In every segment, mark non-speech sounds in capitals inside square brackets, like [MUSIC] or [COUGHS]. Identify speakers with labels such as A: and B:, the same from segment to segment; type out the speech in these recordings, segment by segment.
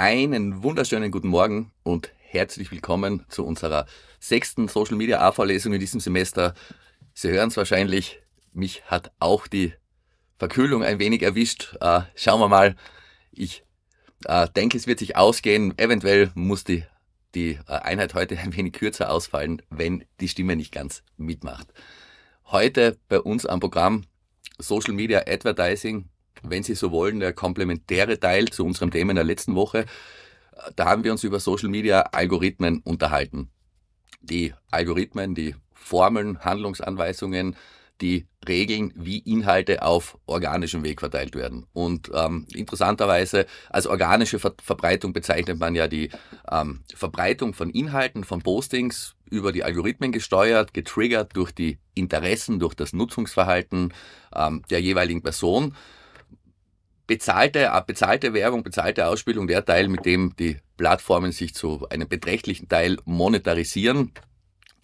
A: Einen wunderschönen guten Morgen und herzlich willkommen zu unserer sechsten Social Media A-Vorlesung in diesem Semester. Sie hören es wahrscheinlich, mich hat auch die Verkühlung ein wenig erwischt. Äh, schauen wir mal. Ich äh, denke, es wird sich ausgehen. Eventuell muss die, die äh, Einheit heute [LAUGHS] ein wenig kürzer ausfallen, wenn die Stimme nicht ganz mitmacht. Heute bei uns am Programm Social Media Advertising wenn Sie so wollen, der komplementäre Teil zu unserem Thema in der letzten Woche. Da haben wir uns über Social Media Algorithmen unterhalten. Die Algorithmen, die Formeln, Handlungsanweisungen, die Regeln, wie Inhalte auf organischem Weg verteilt werden. Und ähm, interessanterweise als organische Ver Verbreitung bezeichnet man ja die ähm, Verbreitung von Inhalten, von Postings über die Algorithmen gesteuert, getriggert durch die Interessen, durch das Nutzungsverhalten ähm, der jeweiligen Person bezahlte, äh, bezahlte Werbung, bezahlte Ausspielung, der Teil, mit dem die Plattformen sich zu einem beträchtlichen Teil monetarisieren,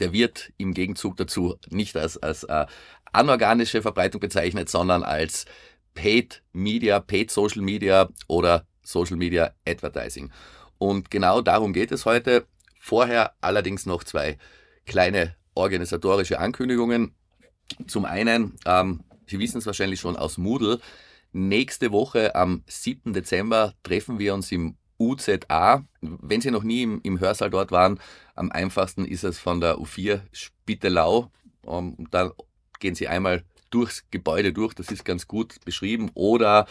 A: der wird im Gegenzug dazu nicht als, als äh, anorganische Verbreitung bezeichnet, sondern als Paid Media, Paid Social Media oder Social Media Advertising. Und genau darum geht es heute. Vorher allerdings noch zwei kleine organisatorische Ankündigungen. Zum einen, ähm, Sie wissen es wahrscheinlich schon aus Moodle, Nächste Woche am 7. Dezember treffen wir uns im UZA. Wenn Sie noch nie im, im Hörsaal dort waren, am einfachsten ist es von der U4 Spittelau. Um, ähm, dann gehen Sie einmal durchs Gebäude durch, das ist ganz gut beschrieben. Oder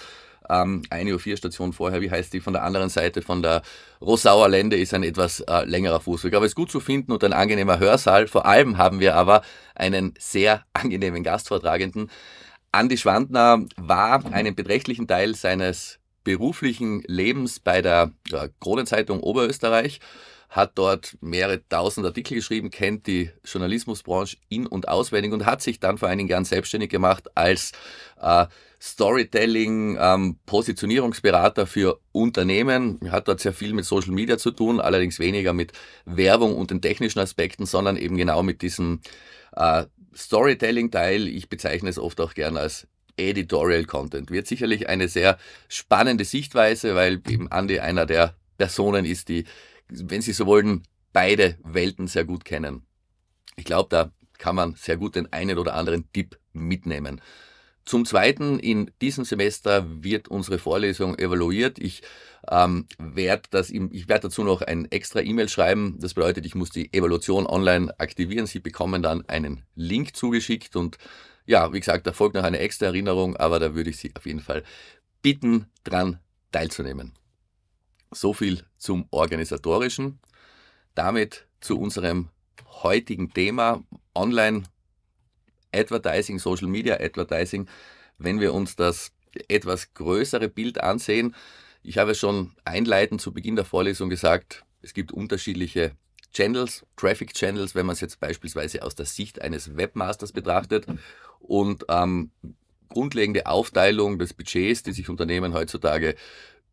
A: ähm, eine U4-Station vorher, wie heißt die, von der anderen Seite, von der Rosauer Lände ist ein etwas äh, längerer Fußweg. Aber es ist gut zu finden und ein angenehmer Hörsaal. Vor allem haben wir aber einen sehr [LAUGHS] angenehmen Gastvortragenden. Andi Schwandner war einen beträchtlichen Teil seines beruflichen Lebens bei der Kronenzeitung Oberösterreich, hat dort mehrere tausend Artikel geschrieben, kennt die Journalismusbranche in- und auswendig und hat sich dann vor einigen Jahren selbstständig gemacht als äh, Storytelling, ähm, Positionierungsberater für Unternehmen. Hat dort sehr viel mit Social Media zu tun, allerdings weniger mit Werbung und den technischen Aspekten, sondern eben genau mit diesem äh, Storytelling-Teil, ich bezeichne es oft auch gerne als Editorial Content, wird sicherlich eine sehr spannende Sichtweise, weil eben Andy einer der Personen ist, die, wenn Sie so wollen, beide Welten sehr gut kennen. Ich glaube, da kann man sehr gut den einen oder anderen Tipp mitnehmen. Zum Zweiten, in diesem Semester wird unsere Vorlesung evaluiert. Ich ähm, werde das, ich werde dazu noch ein extra E-Mail schreiben. Das bedeutet, ich muss die Evaluation online aktivieren. Sie bekommen dann einen Link zugeschickt und ja, wie gesagt, da folgt noch eine extra Erinnerung, aber da würde ich Sie auf jeden Fall bitten, dran teilzunehmen. So viel zum Organisatorischen. Damit zu unserem heutigen Thema Online Advertising, Social Media Advertising, wenn wir uns das etwas größere Bild ansehen. Ich habe es schon einleitend zu Beginn der Vorlesung gesagt, es gibt unterschiedliche Channels, Traffic Channels, wenn man es jetzt beispielsweise aus der Sicht eines Webmasters betrachtet. Und ähm, grundlegende Aufteilung des Budgets, die sich Unternehmen heutzutage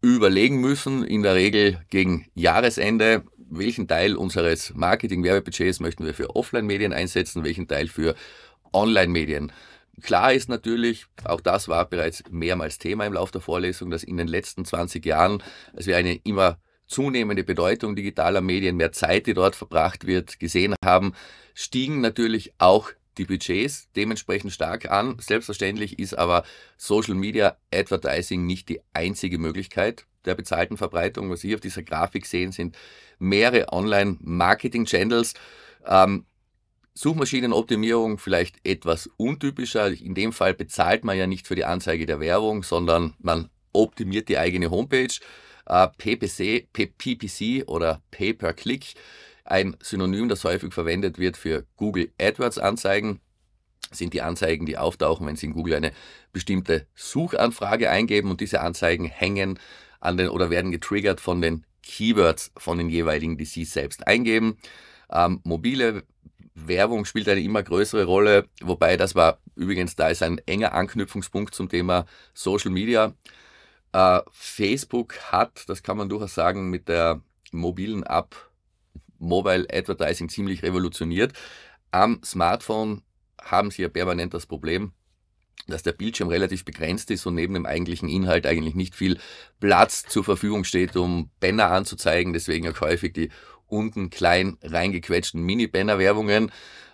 A: überlegen müssen, in der Regel gegen Jahresende, welchen Teil unseres Marketing-Werbebudgets möchten wir für Offline-Medien einsetzen, welchen Teil für Online-Medien. Klar ist natürlich, auch das war bereits mehrmals Thema im Laufe der Vorlesung, dass in den letzten 20 Jahren, als wir eine immer zunehmende Bedeutung digitaler Medien, mehr Zeit, die dort verbracht wird, gesehen haben, stiegen natürlich auch die Budgets dementsprechend stark an. Selbstverständlich ist aber Social Media Advertising nicht die einzige Möglichkeit der bezahlten Verbreitung. Was Sie auf dieser Grafik sehen, sind mehrere Online-Marketing-Channels. Ähm, Suchmaschinenoptimierung vielleicht etwas untypischer. Also in dem Fall bezahlt man ja nicht für die Anzeige der Werbung, sondern man optimiert die eigene Homepage. Äh, PPC, PPC oder Pay-per-Click, ein Synonym, das häufig verwendet wird für Google AdWords-Anzeigen, sind die Anzeigen, die auftauchen, wenn Sie in Google eine bestimmte Suchanfrage eingeben und diese Anzeigen hängen an den oder werden getriggert von den Keywords von den jeweiligen, die Sie selbst eingeben. Ähm, mobile Werbung spielt eine immer größere Rolle, wobei das war übrigens, da ist ein enger Anknüpfungspunkt zum Thema Social Media. Äh, Facebook hat, das kann man durchaus sagen, mit der mobilen App Mobile Advertising ziemlich revolutioniert. Am Smartphone haben sie ja permanent das Problem, dass der Bildschirm relativ begrenzt ist und neben dem eigentlichen Inhalt eigentlich nicht viel Platz zur Verfügung steht, um Banner anzuzeigen. Deswegen auch häufig die unten klein reingequetschten Mini-Banner-Werbungen.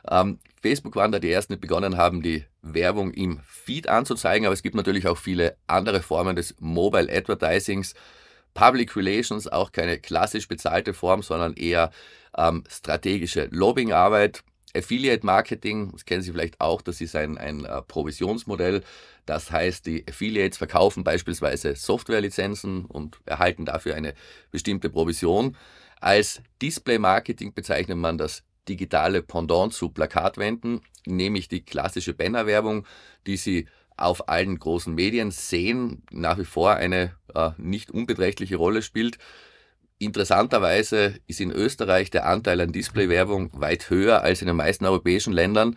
A: Ähm, Facebook waren da die ersten, die begonnen haben, die Werbung im Feed anzuzeigen, aber es gibt natürlich auch viele andere Formen des Mobile Advertisings. Public Relations, auch keine klassisch bezahlte Form, sondern eher ähm, strategische Lobbyingarbeit. Affiliate Marketing, das kennen Sie vielleicht auch, das ist ein, ein äh, Provisionsmodell. Das heißt, die Affiliates verkaufen beispielsweise Softwarelizenzen und erhalten dafür eine bestimmte Provision. Als Display-Marketing bezeichnet man das digitale Pendant zu Plakatwänden, nämlich die klassische Bannerwerbung, die Sie auf allen großen Medien sehen, nach wie vor eine äh, nicht unbeträchtliche Rolle spielt. Interessanterweise ist in Österreich der Anteil an Displaywerbung weit höher als in den meisten europäischen Ländern.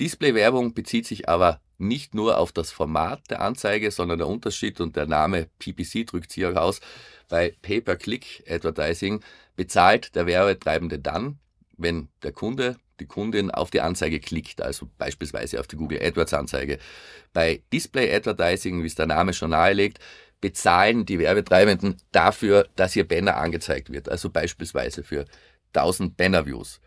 A: Display-Werbung bezieht sich aber nicht nur auf das Format der Anzeige, sondern der Unterschied und der Name PPC drückt sich auch aus. Bei Pay-per-Click-Advertising bezahlt der Werbetreibende dann, wenn der Kunde, die Kundin auf die Anzeige klickt, also beispielsweise auf die Google AdWords Anzeige. Bei Display Advertising, wie es der Name schon nahelegt, bezahlen die Werbetreibenden dafür, dass ihr Banner angezeigt wird, also beispielsweise für 1000 Banner Views.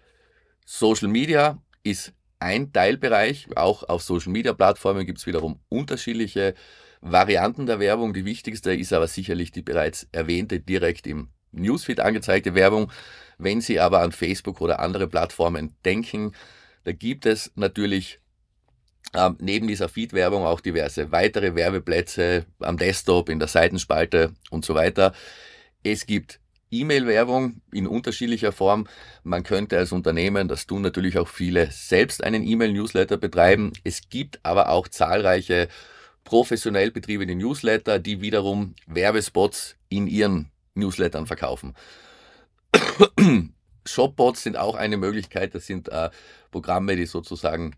A: Social Media ist ein Teilbereich. Auch auf Social-Media-Plattformen gibt es wiederum unterschiedliche Varianten der Werbung. Die wichtigste ist aber sicherlich die bereits erwähnte direkt im Newsfeed angezeigte Werbung. Wenn Sie aber an Facebook oder andere Plattformen denken, da gibt es natürlich ähm, neben dieser Feed-Werbung auch diverse weitere Werbeplätze am Desktop, in der Seitenspalte und so weiter. Es gibt E-Mail-Werbung in unterschiedlicher Form. Man könnte als Unternehmen, das tun natürlich auch viele, selbst einen E-Mail-Newsletter betreiben. Es gibt aber auch zahlreiche professionell betriebene Newsletter, die wiederum Werbespots in ihren Newslettern verkaufen. [COUGHS] Shopbots sind auch eine Möglichkeit. Das sind äh, Programme, die sozusagen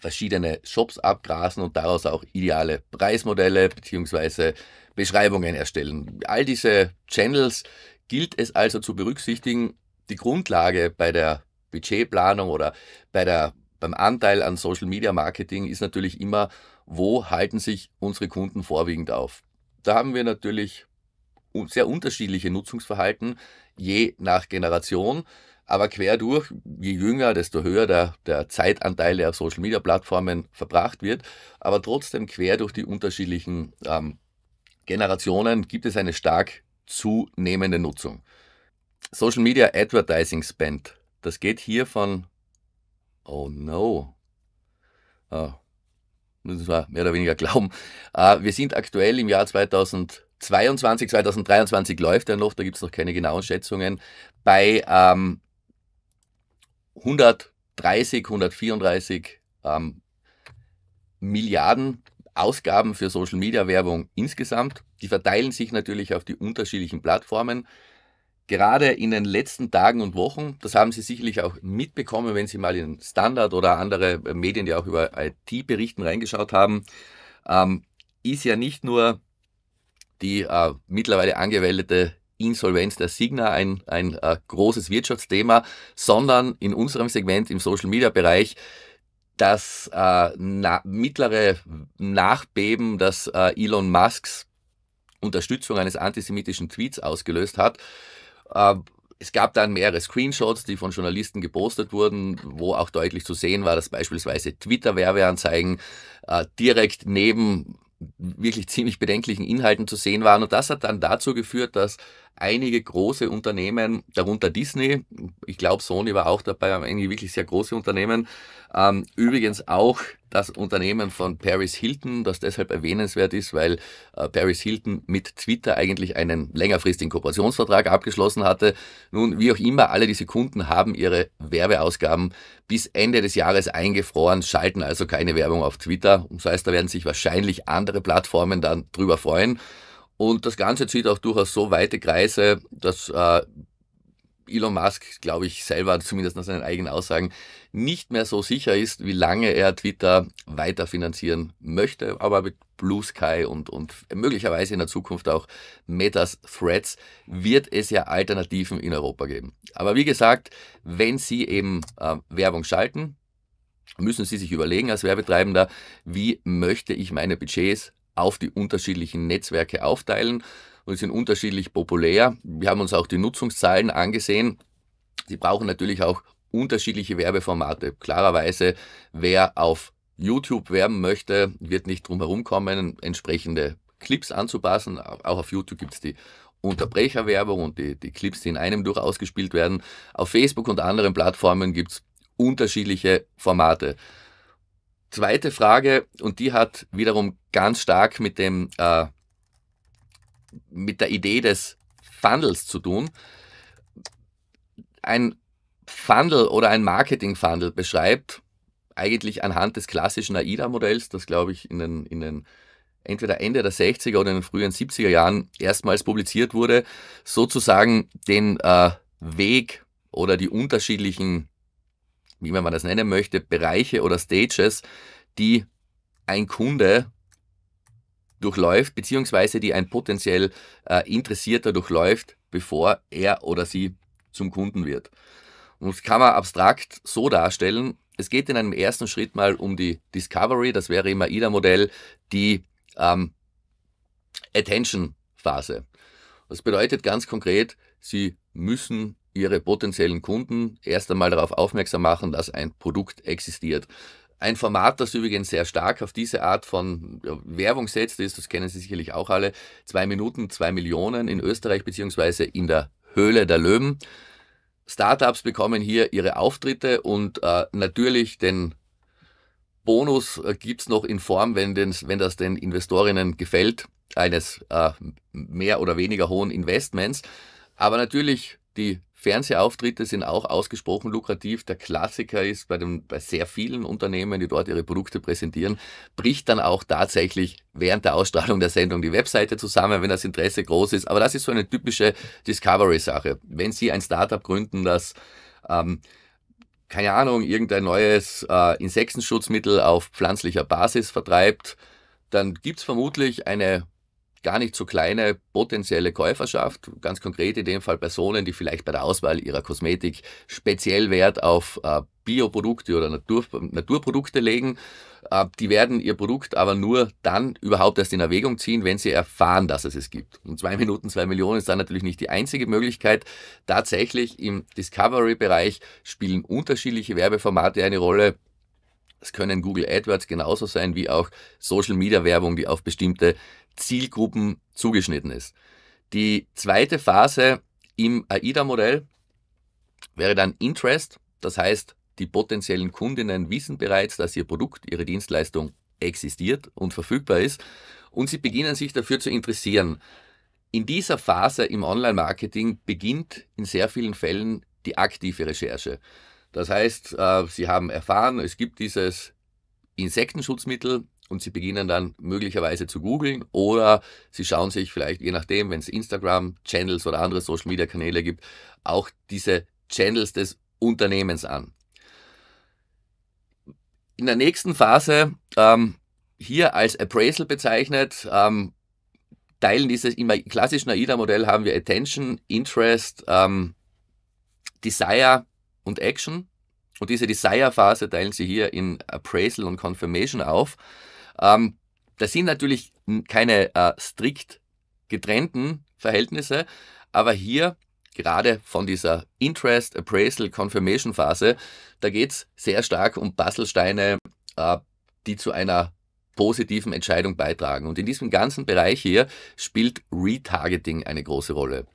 A: verschiedene Shops abgrasen und daraus auch ideale Preismodelle bzw. Beschreibungen erstellen. All diese Channels gilt es also zu berücksichtigen, die Grundlage bei der Budgetplanung oder bei der, beim Anteil an Social Media Marketing ist natürlich immer, wo halten sich unsere Kunden vorwiegend auf. Da haben wir natürlich sehr unterschiedliche Nutzungsverhalten, je nach Generation. Aber quer durch, je jünger, desto höher der, der Zeitanteil, der auf Social Media Plattformen verbracht wird. Aber trotzdem quer durch die unterschiedlichen ähm, Generationen gibt es eine stark zunehmende Nutzung. Social Media Advertising Spend, das geht hier von, oh no, oh, müssen wir mehr oder weniger glauben. Äh, wir sind aktuell im Jahr 2022, 2023 läuft er noch, da gibt es noch keine genauen Schätzungen, bei ähm, 130, 134 ähm, Milliarden Ausgaben für Social Media Werbung insgesamt. Die verteilen sich natürlich auf die unterschiedlichen Plattformen. Gerade in den letzten Tagen und Wochen, das haben Sie sicherlich auch mitbekommen, wenn Sie mal in Standard oder andere äh, Medien, die auch über IT-Berichten reingeschaut haben, ähm, ist ja nicht nur die äh, mittlerweile angewendete Insolvenz der Signa ein, ein äh, großes Wirtschaftsthema, sondern in unserem Segment im Social-Media-Bereich das äh, na, mittlere Nachbeben, das äh, Elon Musks Unterstützung eines antisemitischen Tweets ausgelöst hat. Ähm, es gab dann mehrere Screenshots, die von Journalisten gepostet wurden, wo auch deutlich zu sehen war, dass beispielsweise Twitter-Werbeanzeigen äh, direkt neben wirklich ziemlich bedenklichen Inhalten zu sehen waren. Und das hat dann dazu geführt, dass einige große Unternehmen, darunter Disney, ich glaube Sony war auch dabei, einige wirklich sehr große Unternehmen. Ähm, übrigens auch das Unternehmen von Paris Hilton, das deshalb erwähnenswert ist, weil äh, Paris Hilton mit Twitter eigentlich einen längerfristigen Kooperationsvertrag abgeschlossen hatte. Nun, wie auch immer, alle diese Kunden haben ihre Werbeausgaben bis Ende des Jahres eingefroren, schalten also keine Werbung auf Twitter. Und Das heißt, da werden sich wahrscheinlich andere Plattformen dann drüber freuen. Und das Ganze zieht auch durchaus so weite Kreise, dass äh, Elon Musk, glaube ich, selber, zumindest nach seinen eigenen Aussagen, nicht mehr so sicher ist, wie lange er Twitter weiter finanzieren möchte, aber mit Blue Sky und, und möglicherweise in der Zukunft auch Metas Threads wird es ja Alternativen in Europa geben. Aber wie gesagt, wenn Sie eben äh, Werbung schalten, müssen Sie sich überlegen als Werbetreibender, wie möchte ich meine Budgets auf die unterschiedlichen Netzwerke aufteilen und sind unterschiedlich populär. Wir haben uns auch die Nutzungszahlen angesehen. Sie brauchen natürlich auch unterschiedliche Werbeformate. Klarerweise, wer auf YouTube werben möchte, wird nicht drum herum kommen, entsprechende Clips anzupassen. Auch auf YouTube gibt es die Unterbrecherwerbung und die, die Clips, die in einem durchaus gespielt werden. Auf Facebook und anderen Plattformen gibt es unterschiedliche Formate. Zweite Frage, und die hat wiederum ganz stark mit, dem, äh, mit der Idee des Funnels zu tun. Ein Funnel oder ein Marketing-Funnel beschreibt eigentlich anhand des klassischen AIDA-Modells, das glaube ich in den, in den entweder Ende der 60er oder in den frühen 70er Jahren erstmals publiziert wurde, sozusagen den äh, Weg oder die unterschiedlichen wie man das nennen möchte, Bereiche oder Stages, die ein Kunde durchläuft, beziehungsweise die ein potenziell äh, Interessierter durchläuft, bevor er oder sie zum Kunden wird. Und das kann man abstrakt so darstellen, es geht in einem ersten Schritt mal um die Discovery, das wäre im AIDA-Modell die ähm, Attention-Phase. Das bedeutet ganz konkret, Sie müssen ihre potenziellen Kunden erst einmal darauf aufmerksam machen, dass ein Produkt existiert. Ein Format, das übrigens sehr stark auf diese Art von Werbung setzt, ist, das kennen Sie sicherlich auch alle, zwei Minuten, zwei Millionen in Österreich beziehungsweise in der Höhle der Löwen. Startups bekommen hier ihre Auftritte und äh, natürlich den Bonus äh, gibt es noch in Form, wenn, den, wenn das den Investorinnen gefällt, eines äh, mehr oder weniger hohen Investments. Aber natürlich die Fernsehauftritte sind auch ausgesprochen lukrativ. Der Klassiker ist bei, den, bei sehr vielen Unternehmen, die dort ihre Produkte präsentieren, bricht dann auch tatsächlich während der Ausstrahlung der Sendung die Webseite zusammen, wenn das Interesse groß ist. Aber das ist so eine typische Discovery-Sache. Wenn Sie ein Startup gründen, das ähm, keine Ahnung, irgendein neues äh, Insektenschutzmittel auf pflanzlicher Basis vertreibt, dann gibt es vermutlich eine gar nicht so kleine potenzielle Käuferschaft, ganz konkret in dem Fall Personen, die vielleicht bei der Auswahl ihrer Kosmetik speziell Wert auf äh, Bioprodukte oder Natur, Naturprodukte legen. Äh, die werden ihr Produkt aber nur dann überhaupt erst in Erwägung ziehen, wenn sie erfahren, dass es es gibt. Und zwei Minuten, zwei Millionen ist dann natürlich nicht die einzige Möglichkeit. Tatsächlich im Discovery-Bereich spielen unterschiedliche Werbeformate eine Rolle. Es können Google AdWords genauso sein wie auch Social Media Werbung, die auf bestimmte Zielgruppen zugeschnitten ist. Die zweite Phase im AIDA-Modell wäre dann Interest, das heißt, die potenziellen Kundinnen wissen bereits, dass ihr Produkt, ihre Dienstleistung existiert und verfügbar ist und sie beginnen sich dafür zu interessieren. In dieser Phase im Online-Marketing beginnt in sehr vielen Fällen die aktive Recherche. Das heißt, äh, sie haben erfahren, es gibt dieses Insektenschutzmittel und sie beginnen dann möglicherweise zu googeln oder sie schauen sich vielleicht, je nachdem, wenn es Instagram-Channels oder andere Social-Media-Kanäle gibt, auch diese Channels des Unternehmens an. In der nächsten Phase, ähm, hier als Appraisal bezeichnet, ähm, teilen dieses, im klassischen AIDA-Modell haben wir Attention, Interest, ähm, Desire und Action. Und diese Desire-Phase teilen sie hier in Appraisal und Confirmation auf. Ähm, das sind natürlich keine äh, strikt getrennten Verhältnisse, aber hier gerade von dieser Interest, Appraisal, Confirmation Phase, da geht es sehr stark um Puzzlesteine, äh, die zu einer positiven Entscheidung beitragen. Und in diesem ganzen Bereich hier spielt Retargeting eine große Rolle.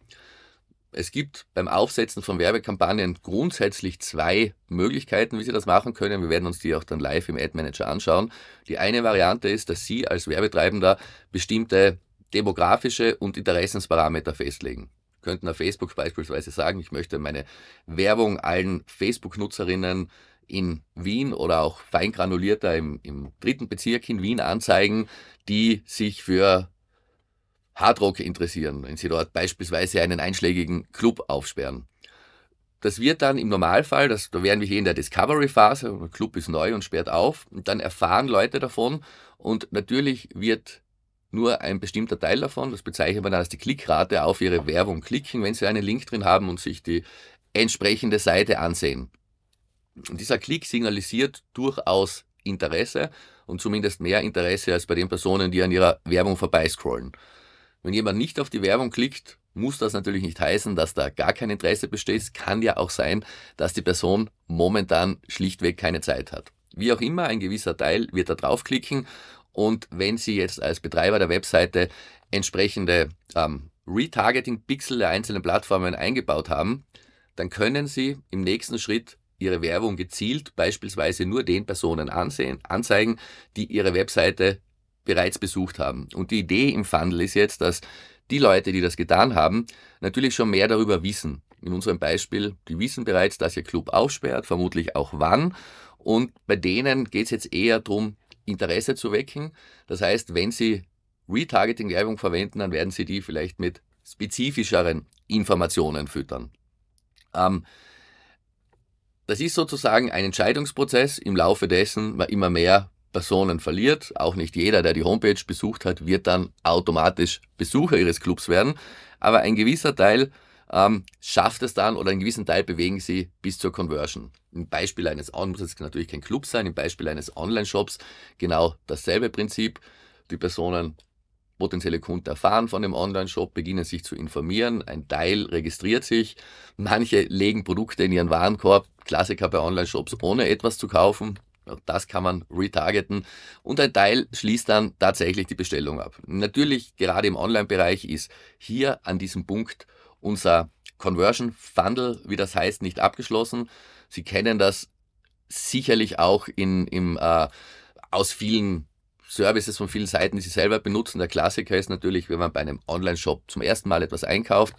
A: Es gibt beim Aufsetzen von Werbekampagnen grundsätzlich zwei Möglichkeiten, wie Sie das machen können. Wir werden uns die auch dann live im Ad Manager anschauen. Die eine Variante ist, dass Sie als Werbetreibender bestimmte demografische und Interessensparameter festlegen Sie könnten auf Facebook beispielsweise sagen, ich möchte meine Werbung allen Facebook-Nutzerinnen in Wien oder auch feingranulierter im, im dritten Bezirk in Wien anzeigen, die sich für Hardrock interessieren, wenn sie dort beispielsweise einen einschlägigen Club aufsperren. Das wird dann im Normalfall, das, da wären wir hier in der Discovery-Phase, der Club ist neu und sperrt auf, und dann erfahren Leute davon und natürlich wird nur ein bestimmter Teil davon, das bezeichnet man dann als die Klickrate, auf ihre Werbung klicken, wenn sie einen Link drin haben und sich die entsprechende Seite ansehen. Und dieser Klick signalisiert durchaus Interesse und zumindest mehr Interesse als bei den Personen, die an ihrer Werbung vorbeiscrollen. Wenn jemand nicht auf die Werbung klickt, muss das natürlich nicht heißen, dass da gar kein Interesse besteht. Es kann ja auch sein, dass die Person momentan schlichtweg keine Zeit hat. Wie auch immer, ein gewisser Teil wird da draufklicken und wenn Sie jetzt als Betreiber der Webseite entsprechende ähm, Retargeting-Pixel der einzelnen Plattformen eingebaut haben, dann können Sie im nächsten Schritt Ihre Werbung gezielt beispielsweise nur den Personen ansehen, anzeigen, die Ihre Webseite bereits besucht haben. Und die Idee im Funnel ist jetzt, dass die Leute, die das getan haben, natürlich schon mehr darüber wissen. In unserem Beispiel, die wissen bereits, dass ihr Club aufsperrt, vermutlich auch wann. Und bei denen geht es jetzt eher darum, Interesse zu wecken. Das heißt, wenn sie Retargeting-Werbung verwenden, dann werden sie die vielleicht mit spezifischeren Informationen füttern. Ähm, das ist sozusagen ein Entscheidungsprozess, im Laufe dessen man immer mehr Personen verliert. Auch nicht jeder, der die Homepage besucht hat, wird dann automatisch Besucher ihres Clubs werden. Aber ein gewisser Teil ähm, schafft es dann oder einen gewissen Teil bewegen sie bis zur Conversion. Im Beispiel eines, muss jetzt natürlich kein Club sein, im Beispiel eines Online-Shops genau dasselbe Prinzip. Die Personen, potenzielle Kunden erfahren von dem Online-Shop, beginnen sich zu informieren, ein Teil registriert sich, manche legen Produkte in ihren Warenkorb, Klassiker bei Online-Shops, ohne etwas zu kaufen, das kann man retargeten und ein Teil schließt dann tatsächlich die Bestellung ab. Natürlich, gerade im Online-Bereich ist hier an diesem Punkt unser Conversion Funnel, wie das heißt, nicht abgeschlossen. Sie kennen das sicherlich auch in, im, äh, aus vielen Services von vielen Seiten, die Sie selber benutzen. Der Klassiker ist natürlich, wenn man bei einem Online-Shop zum ersten Mal etwas einkauft,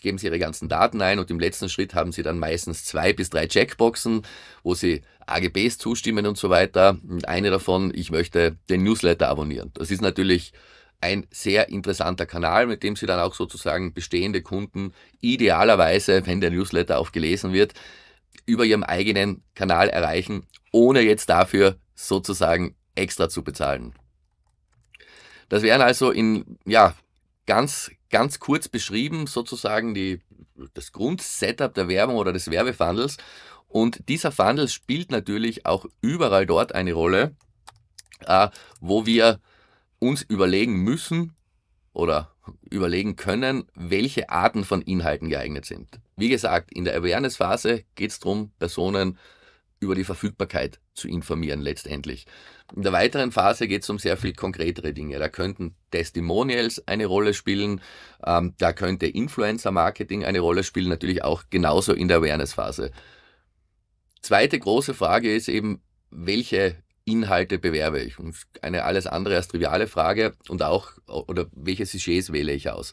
A: geben sie ihre ganzen Daten ein und im letzten Schritt haben sie dann meistens zwei bis drei Checkboxen, wo sie AGBs zustimmen und so weiter. Und eine davon, ich möchte den Newsletter abonnieren. Das ist natürlich ein sehr interessanter Kanal, mit dem sie dann auch sozusagen bestehende Kunden idealerweise, wenn der Newsletter auch gelesen wird, über ihrem eigenen Kanal erreichen, ohne jetzt dafür sozusagen extra zu bezahlen. Das wären also in ja, ganz ganz kurz beschrieben, sozusagen die, das Grundsetup der Werbung oder des Werbefundels. Und dieser Fundel spielt natürlich auch überall dort eine Rolle, äh, wo wir uns überlegen müssen oder überlegen können, welche Arten von Inhalten geeignet sind. Wie gesagt, in der Awareness-Phase geht es darum, Personen über die Verfügbarkeit zu informieren letztendlich. In der weiteren Phase geht es um sehr viel konkretere Dinge. Da könnten Testimonials eine Rolle spielen, ähm, da könnte Influencer-Marketing eine Rolle spielen, natürlich auch genauso in der Awareness-Phase. Zweite große Frage ist eben, welche Inhalte bewerbe ich? Und eine alles andere als triviale Frage und auch, oder welche Sujets wähle ich aus?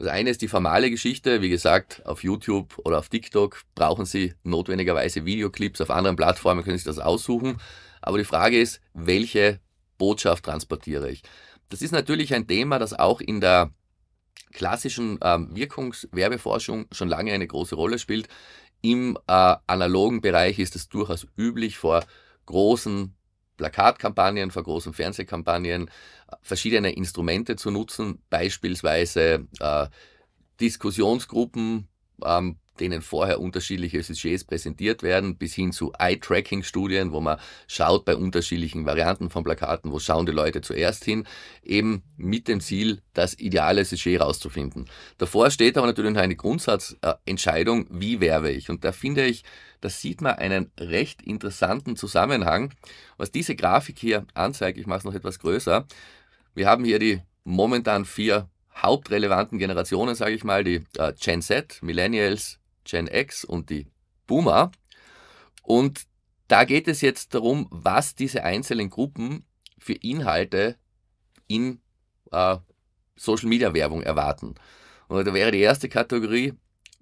A: Das eine ist die formale Geschichte. Wie gesagt, auf YouTube oder auf TikTok brauchen Sie notwendigerweise Videoclips. Auf anderen Plattformen können Sie das aussuchen. Aber die Frage ist, welche Botschaft transportiere ich? Das ist natürlich ein Thema, das auch in der klassischen ähm, Wirkungswerbeforschung schon lange eine große Rolle spielt. Im äh, analogen Bereich ist es durchaus üblich, vor großen Plakatkampagnen, vor großen Fernsehkampagnen, verschiedene Instrumente zu nutzen, beispielsweise äh, Diskussionsgruppen, ähm, denen vorher unterschiedliche Sujets präsentiert werden, bis hin zu Eye-Tracking-Studien, wo man schaut bei unterschiedlichen Varianten von Plakaten, wo schauen die Leute zuerst hin, eben mit dem Ziel, das ideale Sujet rauszufinden. Davor steht aber natürlich noch eine Grundsatzentscheidung, wie werbe ich. Und da finde ich, da sieht man einen recht interessanten Zusammenhang. Was diese Grafik hier anzeigt, ich mache es noch etwas größer, wir haben hier die momentan vier hauptrelevanten Generationen, sage ich mal, die äh, Gen Z, Millennials, Gen X und die Boomer. Und da geht es jetzt darum, was diese einzelnen Gruppen für Inhalte in äh, Social Media Werbung erwarten. Und da wäre die erste Kategorie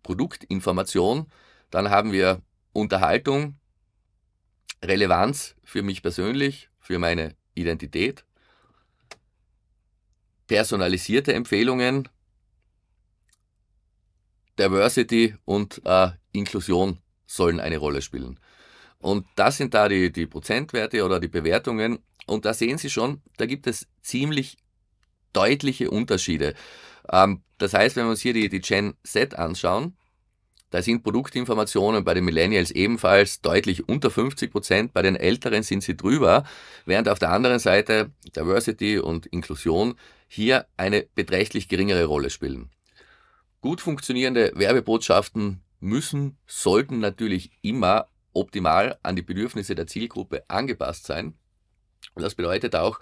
A: Produktinformation. Dann haben wir Unterhaltung, Relevanz für mich persönlich, für meine Identität, personalisierte Empfehlungen, Diversity und äh, Inklusion sollen eine Rolle spielen. Und das sind da die, die Prozentwerte oder die Bewertungen. Und da sehen Sie schon, da gibt es ziemlich deutliche Unterschiede. Ähm, das heißt, wenn wir uns hier die, die Gen Z anschauen, da sind Produktinformationen bei den Millennials ebenfalls deutlich unter 50 Prozent, bei den Älteren sind sie drüber, während auf der anderen Seite Diversity und Inklusion hier eine beträchtlich geringere Rolle spielen. Gut funktionierende Werbebotschaften müssen, sollten natürlich immer optimal an die Bedürfnisse der Zielgruppe angepasst sein. Und das bedeutet auch,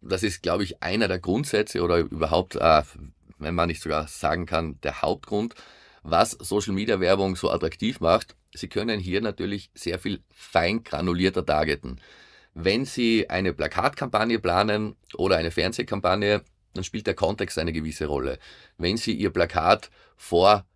A: das ist, glaube ich, einer der Grundsätze oder überhaupt, äh, wenn man nicht sogar sagen kann, der Hauptgrund, was Social Media Werbung so attraktiv macht. Sie können hier natürlich sehr viel fein granulierter targeten. Wenn Sie eine Plakatkampagne planen oder eine Fernsehkampagne, dann spielt der Kontext eine gewisse Rolle. Wenn Sie Ihr Plakat vor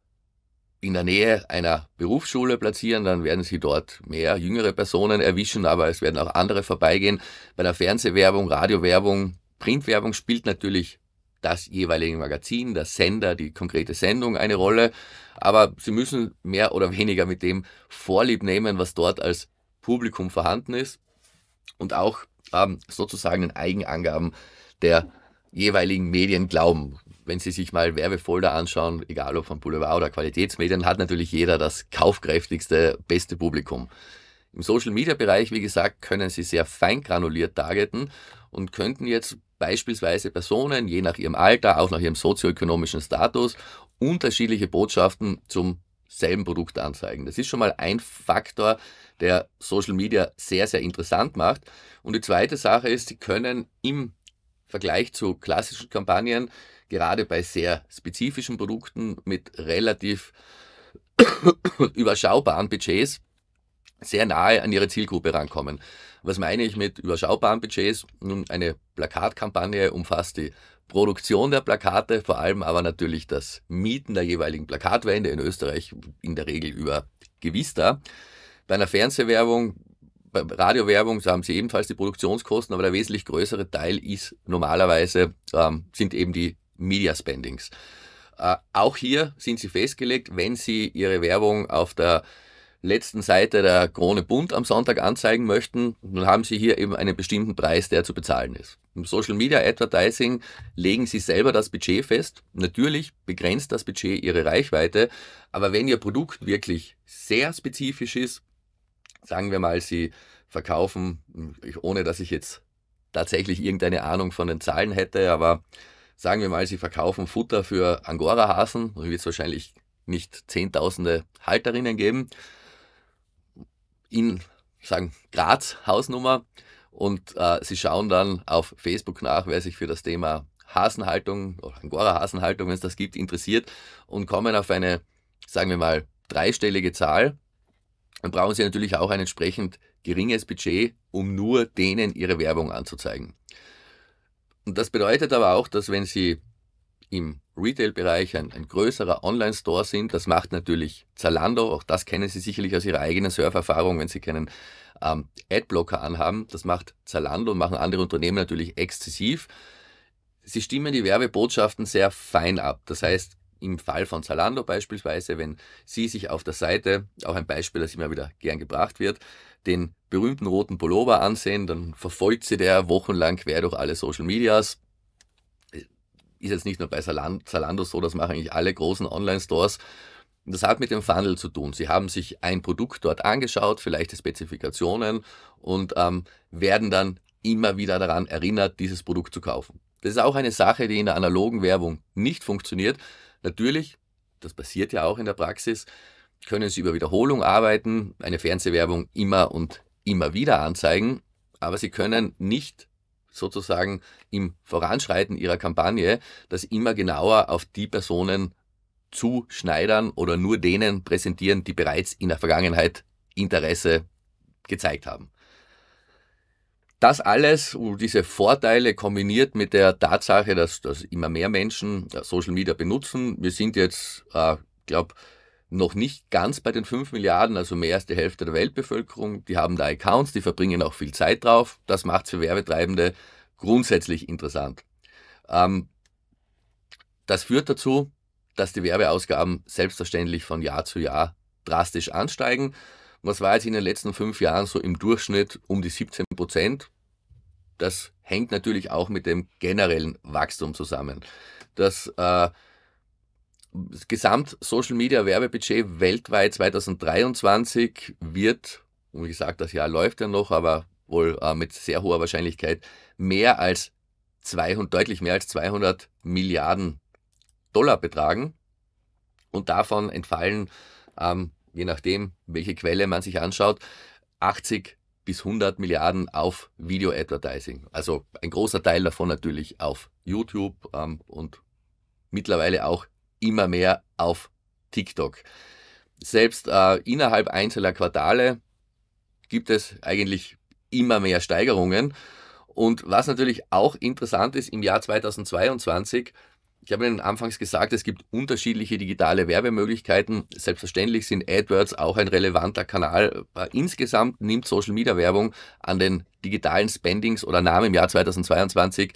A: in der Nähe einer Berufsschule platzieren, dann werden Sie dort mehr jüngere Personen erwischen, aber es werden auch andere vorbeigehen. Bei der Fernsehwerbung, Radiowerbung, Printwerbung spielt natürlich das jeweilige Magazin, der Sender, die konkrete Sendung eine Rolle, aber Sie müssen mehr oder weniger mit dem Vorlieb nehmen, was dort als Publikum vorhanden ist und auch ähm, sozusagen den Eigenangaben der jeweiligen Medien glauben. Wenn Sie sich mal Werbefolder anschauen, egal ob von Boulevard oder Qualitätsmedien, hat natürlich jeder das kaufkräftigste, beste Publikum. Im Social-Media-Bereich, wie gesagt, können Sie sehr fein granuliert targeten und könnten jetzt beispielsweise Personen, je nach ihrem Alter, auch nach ihrem sozioökonomischen Status, unterschiedliche Botschaften zum selben Produkt anzeigen. Das ist schon mal ein Faktor, der Social Media sehr, sehr interessant macht. Und die zweite Sache ist, Sie können im Vergleich zu klassischen Kampagnen gerade bei sehr spezifischen Produkten mit relativ [COUGHS] überschaubaren Budgets sehr nahe an ihre Zielgruppe rankommen. Was meine ich mit überschaubaren Budgets? Nun, eine Plakatkampagne umfasst die Produktion der Plakate, vor allem aber natürlich das Mieten der jeweiligen Plakatwände in Österreich in der Regel über Gewister. Bei einer Fernsehwerbung bei Radiowerbung haben sie ebenfalls die Produktionskosten, aber der wesentlich größere Teil ist normalerweise, ähm, sind eben die Media Spendings. Äh, auch hier sind sie festgelegt, wenn sie ihre Werbung auf der letzten Seite der Krone Bund am Sonntag anzeigen möchten, dann haben sie hier eben einen bestimmten Preis, der zu bezahlen ist. Im Social Media Advertising legen sie selber das Budget fest. Natürlich begrenzt das Budget ihre Reichweite, aber wenn ihr Produkt wirklich sehr spezifisch ist, sagen wir mal, sie verkaufen, ich, ohne dass ich jetzt tatsächlich irgendeine Ahnung von den Zahlen hätte, aber sagen wir mal, sie verkaufen Futter für Angora-Hasen, dann wird es wahrscheinlich nicht zehntausende Halterinnen geben, in, sagen, Graz, Hausnummer, und äh, sie schauen dann auf Facebook nach, wer sich für das Thema Hasenhaltung oder Angora-Hasenhaltung, wenn es das gibt, interessiert und kommen auf eine, sagen wir mal, dreistellige Zahl dann brauchen sie natürlich auch ein entsprechend geringes Budget, um nur denen ihre Werbung anzuzeigen. Und das bedeutet aber auch, dass wenn sie im Retail-Bereich ein, ein, größerer Online-Store sind, das macht natürlich Zalando, auch das kennen Sie sicherlich aus Ihrer eigenen Surferfahrung, wenn Sie keinen ähm, Adblocker anhaben, das macht Zalando und machen andere Unternehmen natürlich exzessiv. Sie stimmen die Werbebotschaften sehr fein ab. Das heißt, im Fall von Zalando beispielsweise, wenn Sie sich auf der Seite, auch ein Beispiel, das immer wieder gern gebracht wird, den berühmten roten Pullover ansehen, dann verfolgt Sie der wochenlang quer durch alle Social Medias. Ist jetzt nicht nur bei Zalando so, das machen eigentlich alle großen Online-Stores. Das hat mit dem Funnel zu tun. Sie haben sich ein Produkt dort angeschaut, vielleicht die Spezifikationen und ähm, werden dann immer wieder daran erinnert, dieses Produkt zu kaufen. Das ist auch eine Sache, die in der analogen Werbung nicht funktioniert. Natürlich, das passiert ja auch in der Praxis, können Sie über Wiederholung arbeiten, eine Fernsehwerbung immer und immer wieder anzeigen, aber Sie können nicht sozusagen im Voranschreiten Ihrer Kampagne das immer genauer auf die Personen zuschneidern oder nur denen präsentieren, die bereits in der Vergangenheit Interesse gezeigt haben. Das alles, diese Vorteile kombiniert mit der Tatsache, dass, dass immer mehr Menschen äh, Social Media benutzen. Wir sind jetzt, äh, glaube noch nicht ganz bei den 5 Milliarden, also mehr als die Hälfte der Weltbevölkerung. Die haben da Accounts, die verbringen auch viel Zeit drauf. Das macht es für Werbetreibende grundsätzlich interessant. Ähm, das führt dazu, dass die Werbeausgaben selbstverständlich von Jahr zu Jahr drastisch ansteigen. Was war jetzt in den letzten fünf Jahren so im Durchschnitt um die 17 Prozent? Das hängt natürlich auch mit dem generellen Wachstum zusammen. Das, äh, Gesamt-Social-Media-Werbebudget weltweit 2023 wird, und wie gesagt, das Jahr läuft ja noch, aber wohl äh, mit sehr hoher Wahrscheinlichkeit mehr als 200, deutlich mehr als 200 Milliarden Dollar betragen. Und davon entfallen ähm, je nachdem, welche Quelle man sich anschaut, 80 bis 100 Milliarden auf Video-Advertising. Also ein großer Teil davon natürlich auf YouTube ähm, und mittlerweile auch immer mehr auf TikTok. Selbst äh, innerhalb einzelner Quartale gibt es eigentlich immer mehr Steigerungen. Und was natürlich auch interessant ist, im Jahr 2022 ich habe Ihnen anfangs gesagt, es gibt unterschiedliche digitale Werbemöglichkeiten. Selbstverständlich sind AdWords auch ein relevanter Kanal. Äh, insgesamt nimmt Social Media Werbung an den digitalen Spendings oder Namen im Jahr 2022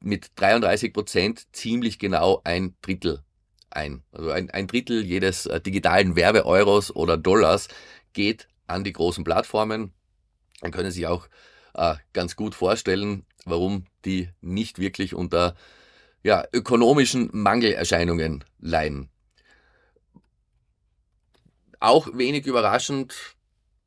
A: mit 33 Prozent ziemlich genau ein Drittel ein. Also ein, ein Drittel jedes äh, digitalen Werbeeuros oder Dollars geht an die großen Plattformen. Dann können Sie sich auch äh, ganz gut vorstellen, warum die nicht wirklich unter ja, ökonomischen Mangelerscheinungen leiden. Auch wenig überraschend,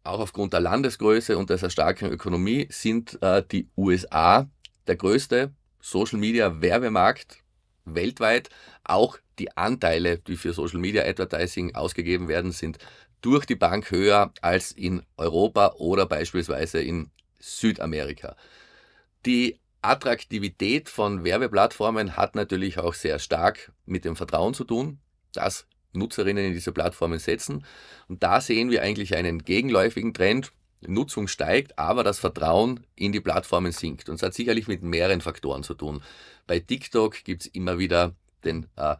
A: auch aufgrund der Landesgröße und der starken Ökonomie, sind äh, die USA der größte Social Media Werbemarkt weltweit. Auch die Anteile, die für Social Media Advertising ausgegeben werden, sind durch die Bank höher als in Europa oder beispielsweise in Südamerika. Die Attraktivität von Werbeplattformen hat natürlich auch sehr stark mit dem Vertrauen zu tun, das Nutzerinnen in diese Plattformen setzen. Und da sehen wir eigentlich einen gegenläufigen Trend. Nutzung steigt, aber das Vertrauen in die Plattformen sinkt. Und es hat sicherlich mit mehreren Faktoren zu tun. Bei TikTok gibt es immer wieder den, äh,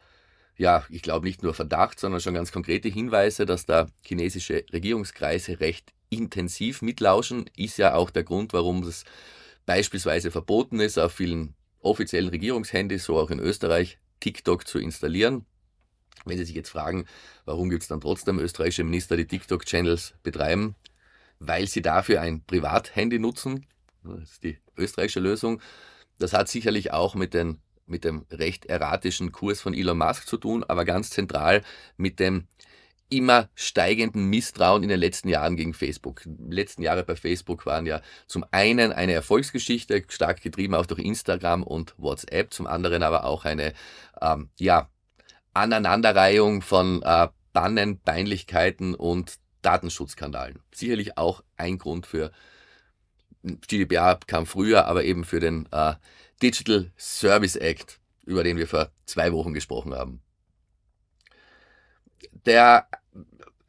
A: ja, ich glaube nicht nur Verdacht, sondern schon ganz konkrete Hinweise, dass da chinesische Regierungskreise recht intensiv mitlauschen. Ist ja auch der Grund, warum es beispielsweise verboten ist, auf vielen offiziellen Regierungshandys, so auch in Österreich, TikTok zu installieren. Wenn Sie sich jetzt fragen, warum gibt es dann trotzdem österreichische Minister, die TikTok-Channels betreiben, weil sie dafür ein Privathandy nutzen, das ist die österreichische Lösung. Das hat sicherlich auch mit, den, mit dem recht erratischen Kurs von Elon Musk zu tun, aber ganz zentral mit dem immer steigenden Misstrauen in den letzten Jahren gegen Facebook. Die letzten Jahre bei Facebook waren ja zum einen eine Erfolgsgeschichte, stark getrieben auch durch Instagram und WhatsApp, zum anderen aber auch eine ähm, ja, Aneinanderreihung von äh, Bannen, Peinlichkeiten und Datenschutzskandalen. Sicherlich auch ein Grund für hm, GDPR kam früher, aber eben für den äh, Digital Service Act, über den wir vor zwei Wochen gesprochen haben der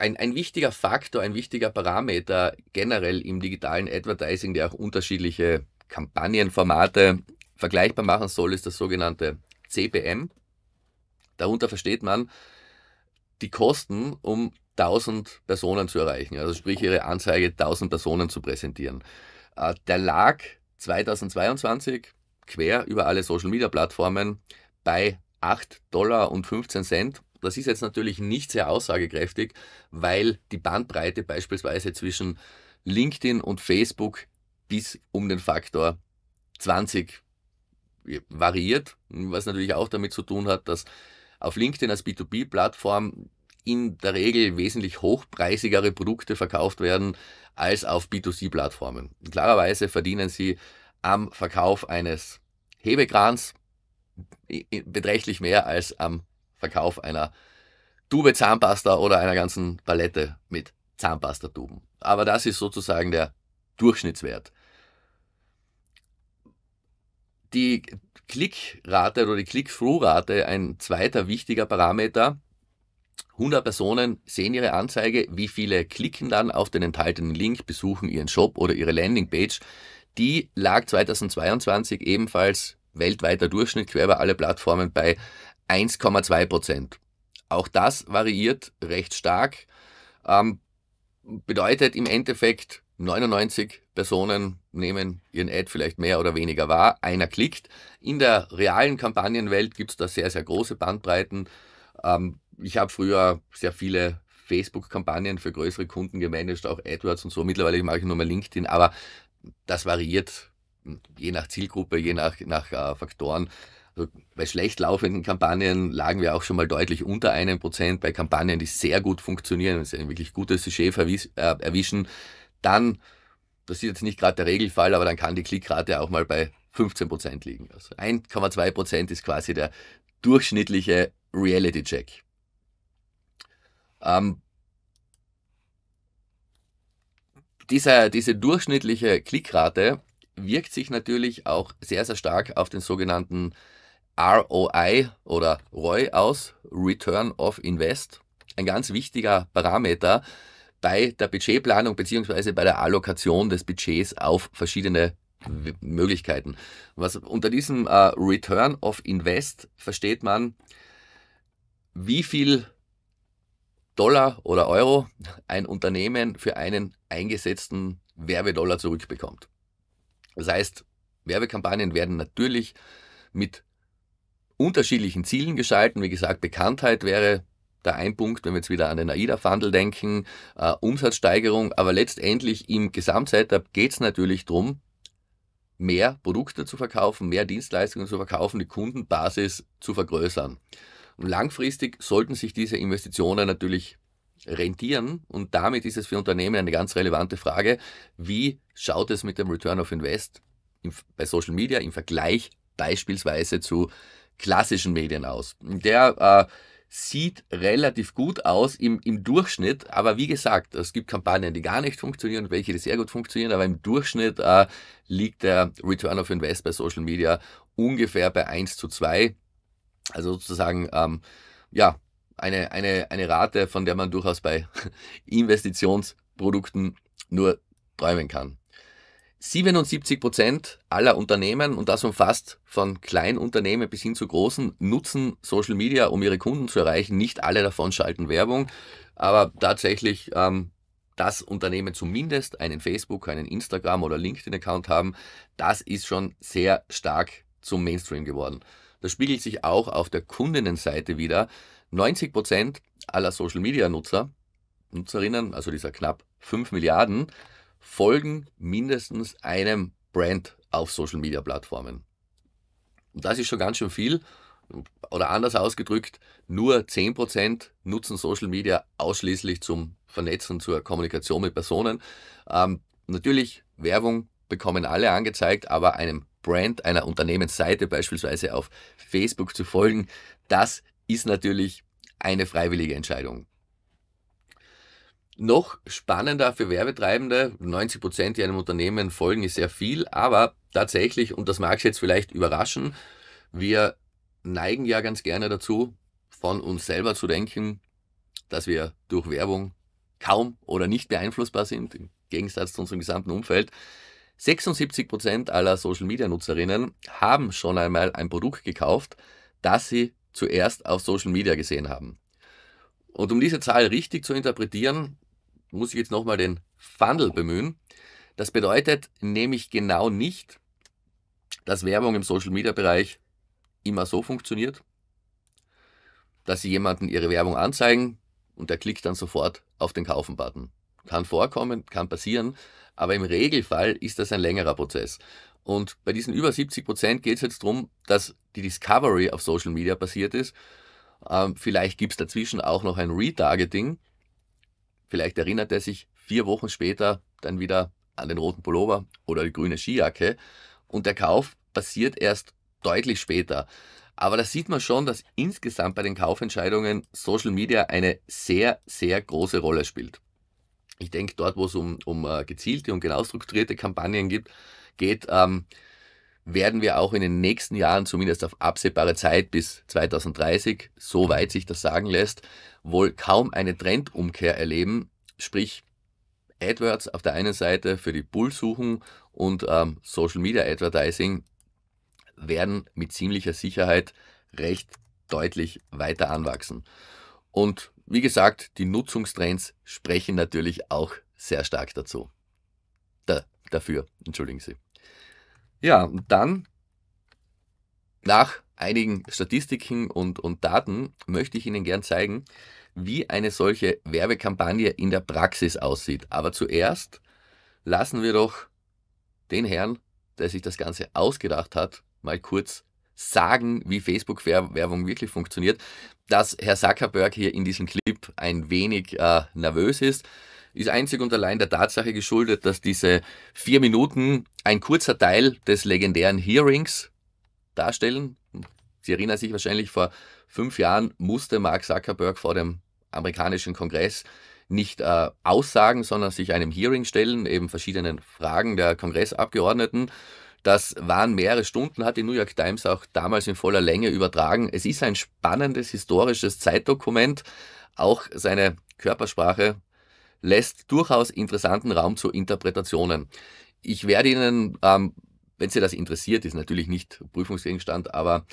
A: ein, ein wichtiger Faktor, ein wichtiger Parameter generell im digitalen Advertising, der auch unterschiedliche Kampagnenformate vergleichbar machen soll, ist das sogenannte CPM. Darunter versteht man die Kosten, um 1000 Personen zu erreichen, also sprich ihre Anzeige 1000 Personen zu präsentieren. Äh, der lag 2022 quer über alle Social Media Plattformen bei 8 Dollar und 15 Cent das ist jetzt natürlich nicht sehr aussagekräftig, weil die Bandbreite beispielsweise zwischen LinkedIn und Facebook bis um den Faktor 20 variiert, was natürlich auch damit zu tun hat, dass auf LinkedIn als B2B-Plattform in der Regel wesentlich hochpreisigere Produkte verkauft werden als auf B2C-Plattformen. Klarerweise verdienen sie am Verkauf eines Hebekrans beträchtlich mehr als am Verkauf einer Tube Zahnpasta oder einer ganzen Palette mit Zahnpastatuben. Aber das ist sozusagen der Durchschnittswert. Die Klickrate oder die Click-Through-Rate, ein zweiter wichtiger Parameter. 100 Personen sehen ihre Anzeige, wie viele klicken dann auf den enthaltenen Link, besuchen ihren Shop oder ihre Landingpage. Die lag 2022 ebenfalls weltweiter Durchschnitt quer über alle Plattformen bei 1,2 Prozent. Auch das variiert recht stark. Ähm, bedeutet im Endeffekt, 99 Personen nehmen ihren Ad vielleicht mehr oder weniger wahr, einer klickt. In der realen Kampagnenwelt gibt es da sehr, sehr große Bandbreiten. Ähm, ich habe früher sehr viele Facebook-Kampagnen für größere Kunden gemanagt, auch AdWords und so. Mittlerweile mache ich nur mal LinkedIn, aber das variiert je nach Zielgruppe, je nach, nach äh, Faktoren. Also bei schlecht laufenden Kampagnen lagen wir auch schon mal deutlich unter einem Prozent. Bei Kampagnen, die sehr gut funktionieren, wenn sie ein wirklich gutes Sujet äh, erwischen, dann, das ist jetzt nicht gerade der Regelfall, aber dann kann die Klickrate auch mal bei 15 Prozent liegen. Also 1,2 Prozent ist quasi der durchschnittliche Reality-Check. Ähm, dieser, diese durchschnittliche Klickrate wirkt sich natürlich auch sehr, sehr stark auf den sogenannten ROI oder ROI aus, Return of Invest, ein ganz wichtiger Parameter bei der Budgetplanung bzw. bei der Allokation des Budgets auf verschiedene Möglichkeiten. Was unter diesem äh, Return of Invest versteht man, wie viel Dollar oder Euro ein Unternehmen für einen eingesetzten Werbedollar zurückbekommt. Das heißt, Werbekampagnen werden natürlich mit unterschiedlichen Zielen geschalten. Wie gesagt, Bekanntheit wäre der ein Punkt, wenn wir jetzt wieder an den AIDA-Fundel denken, äh, Umsatzsteigerung, aber letztendlich im Gesamtsetup geht es natürlich darum, mehr Produkte zu verkaufen, mehr Dienstleistungen zu verkaufen, die Kundenbasis zu vergrößern. Und langfristig sollten sich diese Investitionen natürlich rentieren und damit ist es für Unternehmen eine ganz relevante Frage, wie schaut es mit dem Return of Invest im, bei Social Media im Vergleich beispielsweise zu klassischen Medien aus. Der äh, sieht relativ gut aus im, im Durchschnitt, aber wie gesagt, es gibt Kampagnen, die gar nicht funktionieren und welche, die sehr gut funktionieren, aber im Durchschnitt äh, liegt der Return of Invest bei Social Media ungefähr bei 1 zu 2. Also sozusagen, ähm, ja, eine, eine, eine Rate, von der man durchaus bei [LAUGHS] Investitionsprodukten nur träumen kann. 77 Prozent aller Unternehmen, und das umfasst von Kleinunternehmen bis hin zu großen, nutzen Social Media, um ihre Kunden zu erreichen. Nicht alle davon schalten Werbung, aber tatsächlich ähm, dass Unternehmen zumindest einen Facebook, einen Instagram oder LinkedIn-Account haben, das ist schon sehr stark zum Mainstream geworden. Das spiegelt sich auch auf der Kundinnenseite wieder. 90% Prozent aller Social-Media-Nutzer, Nutzerinnen, also dieser knapp 5 Milliarden, folgen mindestens einem Brand auf Social Media Plattformen. Und das ist schon ganz schön viel. Oder anders ausgedrückt, nur 10% nutzen Social Media ausschließlich zum Vernetzen, zur Kommunikation mit Personen. Ähm, natürlich, Werbung bekommen alle angezeigt, aber einem Brand, einer Unternehmensseite beispielsweise auf Facebook zu folgen, das ist natürlich eine freiwillige Entscheidung. Noch spannender für Werbetreibende, 90 Prozent, die einem Unternehmen folgen, ist sehr viel, aber tatsächlich, und das mag Sie jetzt vielleicht überraschen, wir neigen ja ganz gerne dazu, von uns selber zu denken, dass wir durch Werbung kaum oder nicht beeinflussbar sind, im Gegensatz zu unserem gesamten Umfeld. 76% Prozent aller Social-Media-Nutzerinnen haben schon einmal ein Produkt gekauft, das sie zuerst auf Social Media gesehen haben. Und um diese Zahl richtig zu interpretieren, muss ich jetzt nochmal den Funnel bemühen. Das bedeutet nämlich genau nicht, dass Werbung im Social Media Bereich immer so funktioniert, dass sie jemanden ihre Werbung anzeigen und der klickt dann sofort auf den Kaufen-Button. Kann vorkommen, kann passieren, aber im Regelfall ist das ein längerer Prozess. Und bei diesen über 70 Prozent geht es jetzt darum, dass die Discovery auf Social Media passiert ist. Ähm, vielleicht gibt es dazwischen auch noch ein Retargeting Vielleicht erinnert er sich vier Wochen später dann wieder an den roten Pullover oder die grüne Skijacke. Und der Kauf passiert erst deutlich später. Aber da sieht man schon, dass insgesamt bei den Kaufentscheidungen Social Media eine sehr, sehr große Rolle spielt. Ich denke, dort, wo es um, um äh, gezielte und genau strukturierte Kampagnen gibt, geht, ähm, werden wir auch in den nächsten Jahren, zumindest auf absehbare Zeit bis 2030, soweit sich das sagen lässt, wohl kaum eine Trendumkehr erleben, sprich AdWords auf der einen Seite für die Bullsuchen und ähm, Social Media Advertising werden mit ziemlicher Sicherheit recht deutlich weiter anwachsen. Und wie gesagt, die Nutzungstrends sprechen natürlich auch sehr stark dazu. Da, dafür, entschuldigen Sie. Ja, und dann, nach einigen Statistiken und, und Daten, möchte ich Ihnen gern zeigen, wie eine solche Werbekampagne in der Praxis aussieht. Aber zuerst lassen wir doch den Herrn, der sich das Ganze ausgedacht hat, mal kurz sagen, wie Facebook-Werbung wirklich funktioniert. Dass Herr Zuckerberg hier in diesem Clip ein wenig äh, nervös ist, ist einzig und allein der Tatsache geschuldet, dass diese vier Minuten ein kurzer Teil des legendären Hearings darstellen. Sie erinnern sich wahrscheinlich, vor fünf Jahren musste Mark Zuckerberg vor dem amerikanischen Kongress nicht äh, aussagen, sondern sich einem Hearing stellen, eben verschiedenen Fragen der Kongressabgeordneten. Das waren mehrere Stunden, hat die New York Times auch damals in voller Länge übertragen. Es ist ein spannendes historisches Zeitdokument. Auch seine Körpersprache lässt durchaus interessanten Raum zu Interpretationen. Ich werde Ihnen, ähm, wenn Sie das interessiert, ist natürlich nicht Prüfungsgegenstand, aber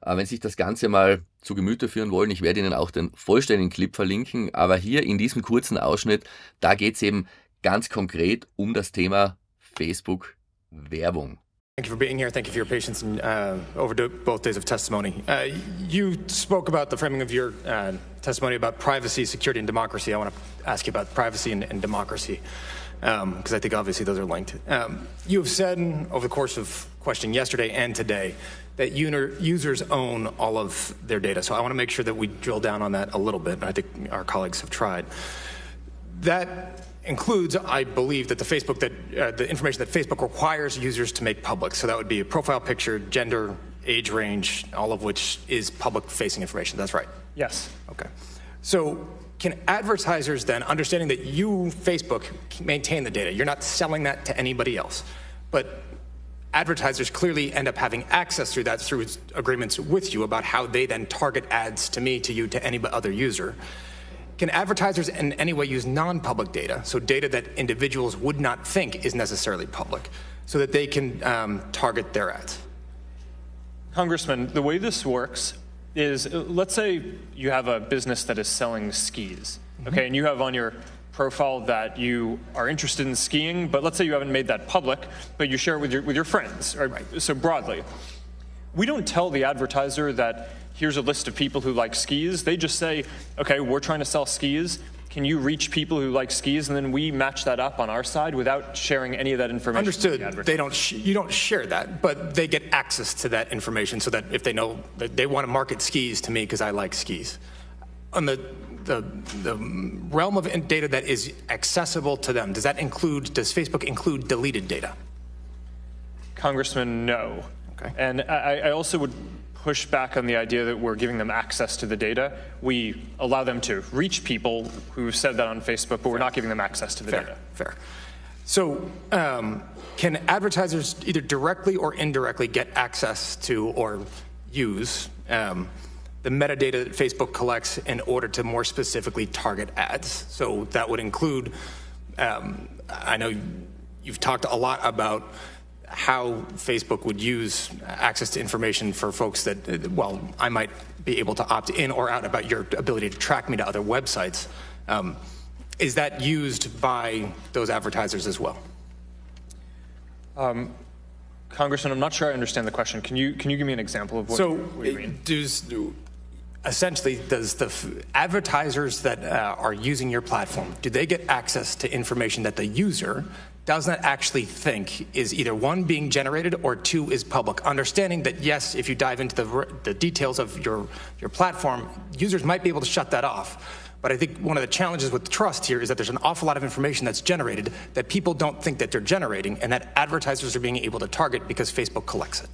A: äh, wenn Sie sich das Ganze mal zu Gemüte führen wollen, ich werde Ihnen auch den vollständigen Clip verlinken, aber hier in diesem kurzen Ausschnitt, da geht es eben ganz konkret um das Thema Facebook Werbung.
B: Thank you for being here. Thank you for your patience and uh, over both days of testimony. Uh, you spoke about the framing of your uh, testimony about privacy, security, and democracy. I want to ask you about privacy and, and democracy because um, I think obviously those are linked. Um, you have said over the course of questioning yesterday and today that users own all of their data. So I want to make sure that we drill down on that a little bit. I think our colleagues have tried. That includes, I believe, that the Facebook that uh, the information that Facebook requires users to make public. So that would be a profile picture, gender, age range, all of which is public-facing information. That's right. Yes. Okay. So can advertisers then, understanding that you, Facebook, maintain the data, you're not selling that to anybody else, but advertisers clearly end up having access through that through agreements with you about how they then target ads to me, to you, to any other user. Can advertisers in any way use non-public data, so data that individuals would not think is necessarily public,
C: so that they can um, target their ads? Congressman, the way this works is, uh, let's say you have a business that is selling skis, mm-hmm. okay, mm -hmm. and you have on your profile that you are interested in skiing, but let's say you haven't made that public, but you share it with your, with your friends, or, right? So broadly. We don't tell the advertiser that here's a list of people who like skis. They just say, okay, we're trying to sell skis. Can you reach people who like skis? And then we match that up on our side without sharing any of that information. Understood. The they
B: don't. you don't share that, but they get access to that information so that if they know that they want to market skis to me because I like skis. On the the, the, realm of data that is accessible to them, does that include, does Facebook include deleted data?
C: Congressman, no. Okay. And I, I also would push back on the idea that we're giving them access to the data. We allow them to reach people who said that on Facebook, but Fair. we're not giving them access to the Fair. data. Fair.
B: So, um, can advertisers either directly or indirectly get access to or use um, the metadata that Facebook collects in order to more specifically target ads? So, that would include, um, I know you've talked a lot about how Facebook would use access to information for folks that, well, I might be able to opt in or out about your ability to track me to other websites. Um, is that used by those advertisers as well?
C: Um, Congressman, I'm not sure I understand the question. Can you can you give me an example of what, so, what you
B: mean? Does, essentially, does the
C: advertisers that uh, are using
B: your platform do they get access to information that the user does not actually think is either one being generated or two is public. Understanding that yes, if you dive into the, the details of your your platform, users might be able to shut that off. But I think one of the challenges with trust here is that there's an awful lot of information that's generated that people don't think that they're generating and that advertisers are being able to target because Facebook collects it.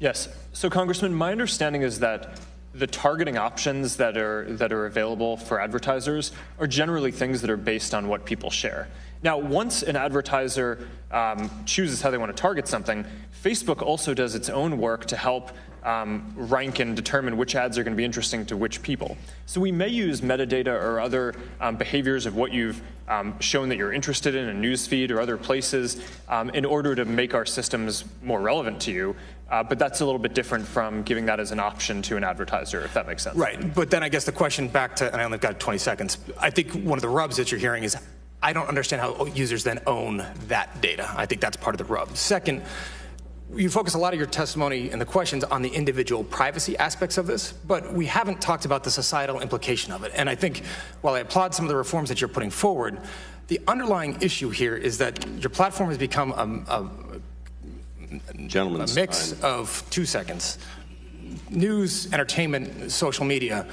C: Yes. So Congressman, my understanding is that the targeting options that are that are available for advertisers are generally things that are based on what people share. Now, once an advertiser um, chooses how they want to target something, Facebook also does its own work to help um, rank and determine which ads are going to be interesting to which people. So we may use metadata or other um, behaviors of what you've um, shown that you're interested in, in newsfeed or other places, um, in order to make our systems more relevant to you. Uh, but that's a little bit different from giving that as an option to an advertiser, if that makes sense. Right.
B: But then I guess the question back to, and I only got 20 seconds. I think one of the rubs that you're hearing is I don't understand how users then own that data. I think that's part of the rub. Second, you focus a lot of your testimony and the questions on the individual privacy aspects of this, but we haven't talked about the societal implication of it. And I think while I applaud some of the reforms that you're putting forward, the underlying issue here is that your platform has become a, a, a mix time. of two seconds news, entertainment, social media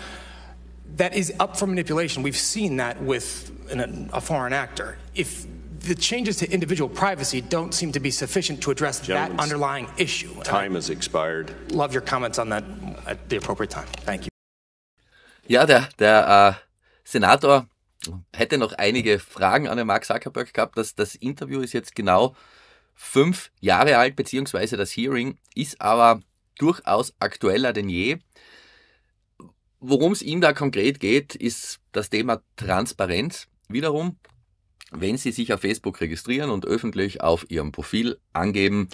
B: that is up for manipulation. We've seen that with an, a foreign actor. If the changes to individual privacy don't seem to be sufficient to address that underlying issue. Time has expired. Love your comments on that at the appropriate time. Thank you.
A: Ja, der, der uh, Senator hätte noch einige Fragen an den Mark Zuckerberg gehabt. Das, das Interview ist jetzt genau fünf Jahre alt, beziehungsweise das Hearing ist aber durchaus aktueller denn je. Worum es ihm da konkret geht, ist das Thema Transparenz. Wiederum, wenn Sie sich auf Facebook registrieren und öffentlich auf Ihrem Profil angeben,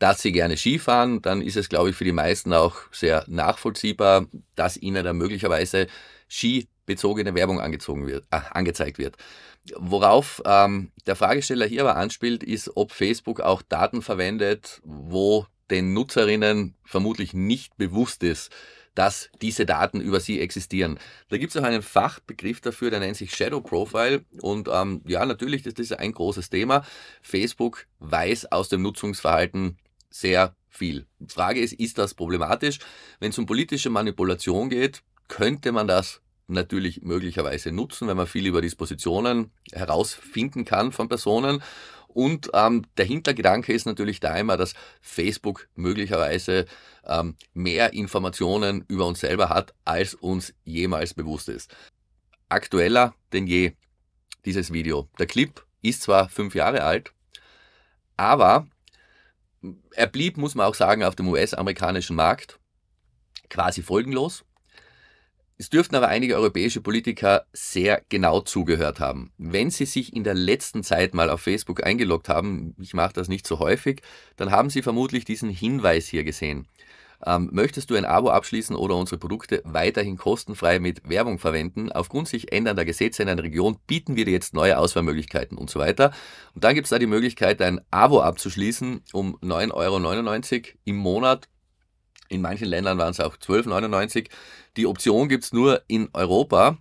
A: dass Sie gerne Skifahren, dann ist es, glaube ich, für die meisten auch sehr nachvollziehbar, dass Ihnen da möglicherweise skibezogene Werbung angezogen wird, äh, angezeigt wird. Worauf ähm, der Fragesteller hier aber anspielt, ist, ob Facebook auch Daten verwendet, wo den Nutzerinnen vermutlich nicht bewusst ist, dass diese Daten über sie existieren. Da gibt es auch einen Fachbegriff dafür, der nennt sich Shadow Profile. Und ähm, ja, natürlich ist das ein großes Thema. Facebook weiß aus dem Nutzungsverhalten sehr viel. Die Frage ist, ist das problematisch? Wenn es um politische Manipulation geht, könnte man das natürlich möglicherweise nutzen, wenn man viel über Dispositionen herausfinden kann von Personen. Und ähm, der Hintergedanke ist natürlich da immer, dass Facebook möglicherweise ähm, mehr Informationen über uns selber hat, als uns jemals bewusst ist. Aktueller denn je dieses Video. Der Clip ist zwar fünf Jahre alt, aber er blieb, muss man auch sagen, auf dem US-amerikanischen Markt quasi folgenlos. Es dürften aber einige europäische Politiker sehr genau zugehört haben. Wenn sie sich in der letzten Zeit mal auf Facebook eingeloggt haben, ich mache das nicht so häufig, dann haben sie vermutlich diesen Hinweis hier gesehen. Ähm, möchtest du ein Abo abschließen oder unsere Produkte weiterhin kostenfrei mit Werbung verwenden? Aufgrund sich ändernder Gesetze in einer Region bieten wir dir jetzt neue Auswahlmöglichkeiten und so weiter. Und dann gibt es da die Möglichkeit, ein Abo abzuschließen um 9,99 Euro im Monat in manchen Ländern waren es auch 12,99. Die Option gibt es nur in Europa.